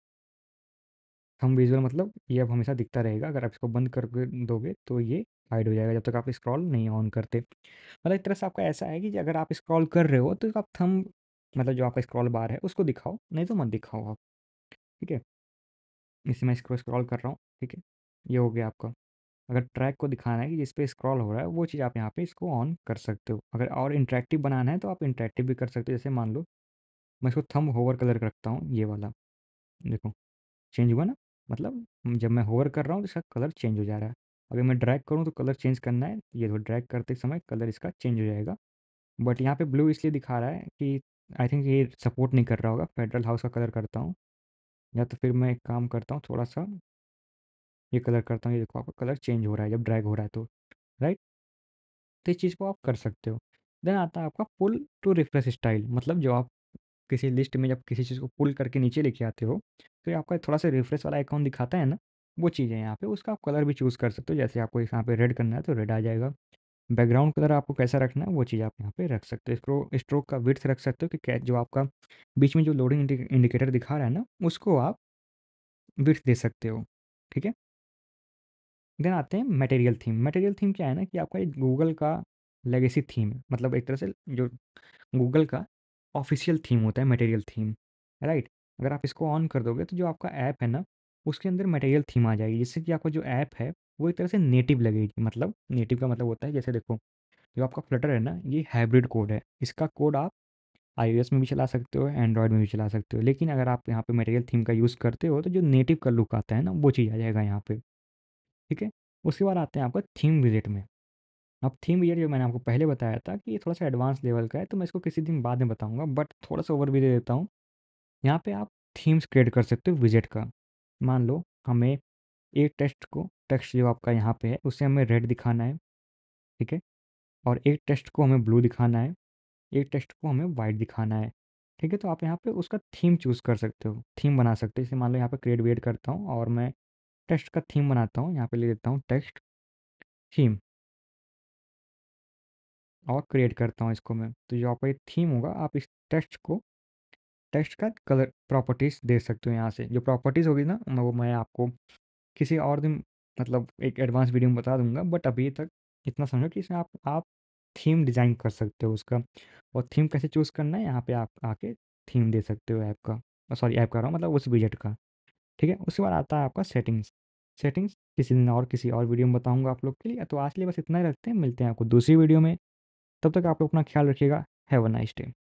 थम विजुअल मतलब ये अब हमेशा दिखता रहेगा अगर आप इसको बंद करके दोगे तो ये हाइड हो जाएगा जब तक आप स्क्रॉल नहीं ऑन करते मतलब एक तरह से आपका ऐसा है कि अगर आप स्क्रॉल कर रहे हो तो आप थम मतलब जो आपका स्क्रॉल बार है उसको दिखाओ नहीं तो मत दिखाओ आप ठीक है इससे मैं इसको स्क्रॉल कर रहा हूँ ठीक है ये हो गया आपका अगर ट्रैक को दिखाना है कि जिस पे स्क्रॉल हो रहा है वो चीज़ आप यहाँ पे इसको ऑन कर सकते हो अगर और इंट्रैक्टिव बनाना है तो आप इंट्रैक्टिव भी कर सकते हो जैसे मान लो मैं इसको थम होवर कलर रखता हूँ ये वाला देखो चेंज हुआ ना मतलब जब मैं होवर कर रहा हूँ तो इसका कलर चेंज हो जा रहा है अगर मैं ड्रैग करूँ तो कलर चेंज करना है ये देखो तो ड्रैग करते समय कलर इसका चेंज हो जाएगा बट यहाँ पे ब्लू इसलिए दिखा रहा है कि आई थिंक ये सपोर्ट नहीं कर रहा होगा फेडरल हाउस का कलर करता हूँ या तो फिर मैं एक काम करता हूँ थोड़ा सा ये कलर करता हूँ ये देखो आपका कलर चेंज हो रहा है जब ड्रैग हो रहा है तो राइट तो इस चीज़ को आप कर सकते हो देन आता है आपका पुल टू रिफ्रेश स्टाइल मतलब जो आप किसी लिस्ट में जब किसी चीज़ को पुल करके नीचे लेके आते हो तो ये आपका थोड़ा सा रिफ्रेश वाला अकाउंट दिखाता है ना वो चीज़ें यहाँ पे उसका आप कलर भी चूज़ कर सकते हो जैसे आपको यहाँ पे रेड करना है तो रेड आ जाएगा बैकग्राउंड कलर आपको कैसा रखना है वो चीज़ आप यहाँ पे रख सकते हो स्क्रो स्ट्रोक का विर्थ रख सकते हो कि जो आपका बीच में जो लोडिंग इंडिकेटर दिखा रहा है ना उसको आप विर्थ दे सकते हो ठीक है देन आते हैं मटेरियल थीम मटेरियल थीम क्या है ना कि आपका एक गूगल का लेगेसी थीम है मतलब एक तरह से जो गूगल का ऑफिशियल थीम होता है मटेरियल थीम राइट अगर आप इसको ऑन कर दोगे तो जो आपका ऐप है ना उसके अंदर मटेरियल थीम आ जाएगी जिससे कि आपका जो ऐप है वो एक तरह से नेटिव लगेगी मतलब नेटिव का मतलब होता है जैसे देखो जो आपका फ्लटर है ना ये हाइब्रिड कोड है इसका कोड आप आई में भी चला सकते हो एंड्रॉयड में भी चला सकते हो लेकिन अगर आप यहाँ पे मटेरियल थीम का यूज़ करते हो तो जो नेटिव का लुक आता है ना वो चीज़ आ जाएगा यहाँ पे ठीक है उसके बाद आते हैं आपका थीम विजिट में अब थीम विजिट जो मैंने आपको पहले बताया था कि ये थोड़ा सा एडवांस लेवल का है तो मैं इसको किसी दिन बाद में बताऊँगा बट थोड़ा सा ओवर दे देता हूँ यहाँ पर आप थीम्स क्रिएट कर सकते हो विजिट का मान लो हमें एक टेस्ट को टेक्स्ट जो आपका यहाँ पे है उसे हमें रेड दिखाना है ठीक है और एक टेस्ट को हमें ब्लू दिखाना है एक टेस्ट को हमें वाइट दिखाना है ठीक है तो आप यहाँ पे उसका थीम चूज़ कर सकते हो थीम बना सकते हो इसे मान लो यहाँ पे क्रिएट वेट करता हूँ और मैं टेक्स्ट का थीम बनाता हूँ यहाँ पे ले लेता हूँ टेक्स्ट थीम और क्रिएट करता हूँ इसको मैं तो यहाँ पर ये थीम होगा आप इस टेक्स्ट को टेक्स्ट का कलर प्रॉपर्टीज़ दे सकते हो यहाँ से जो प्रॉपर्टीज़ होगी ना वो मैं आपको किसी और दिन मतलब एक एडवांस वीडियो में बता दूंगा बट अभी तक इतना समझो कि इसमें आप आप थीम डिज़ाइन कर सकते हो उसका और थीम कैसे चूज़ करना है यहाँ पे आप आके थीम दे सकते हो ऐप का सॉरी ऐप का रहा हूँ मतलब उस बजट का ठीक है उसके बाद आता है आपका सेटिंग्स सेटिंग्स किसी दिन और किसी और वीडियो में बताऊंगा आप लोग के लिए तो आज के लिए बस इतना ही रखते हैं मिलते हैं आपको दूसरी वीडियो में तब तक आप लोग अपना ख्याल रखिएगा हैव अ नाइस टाइम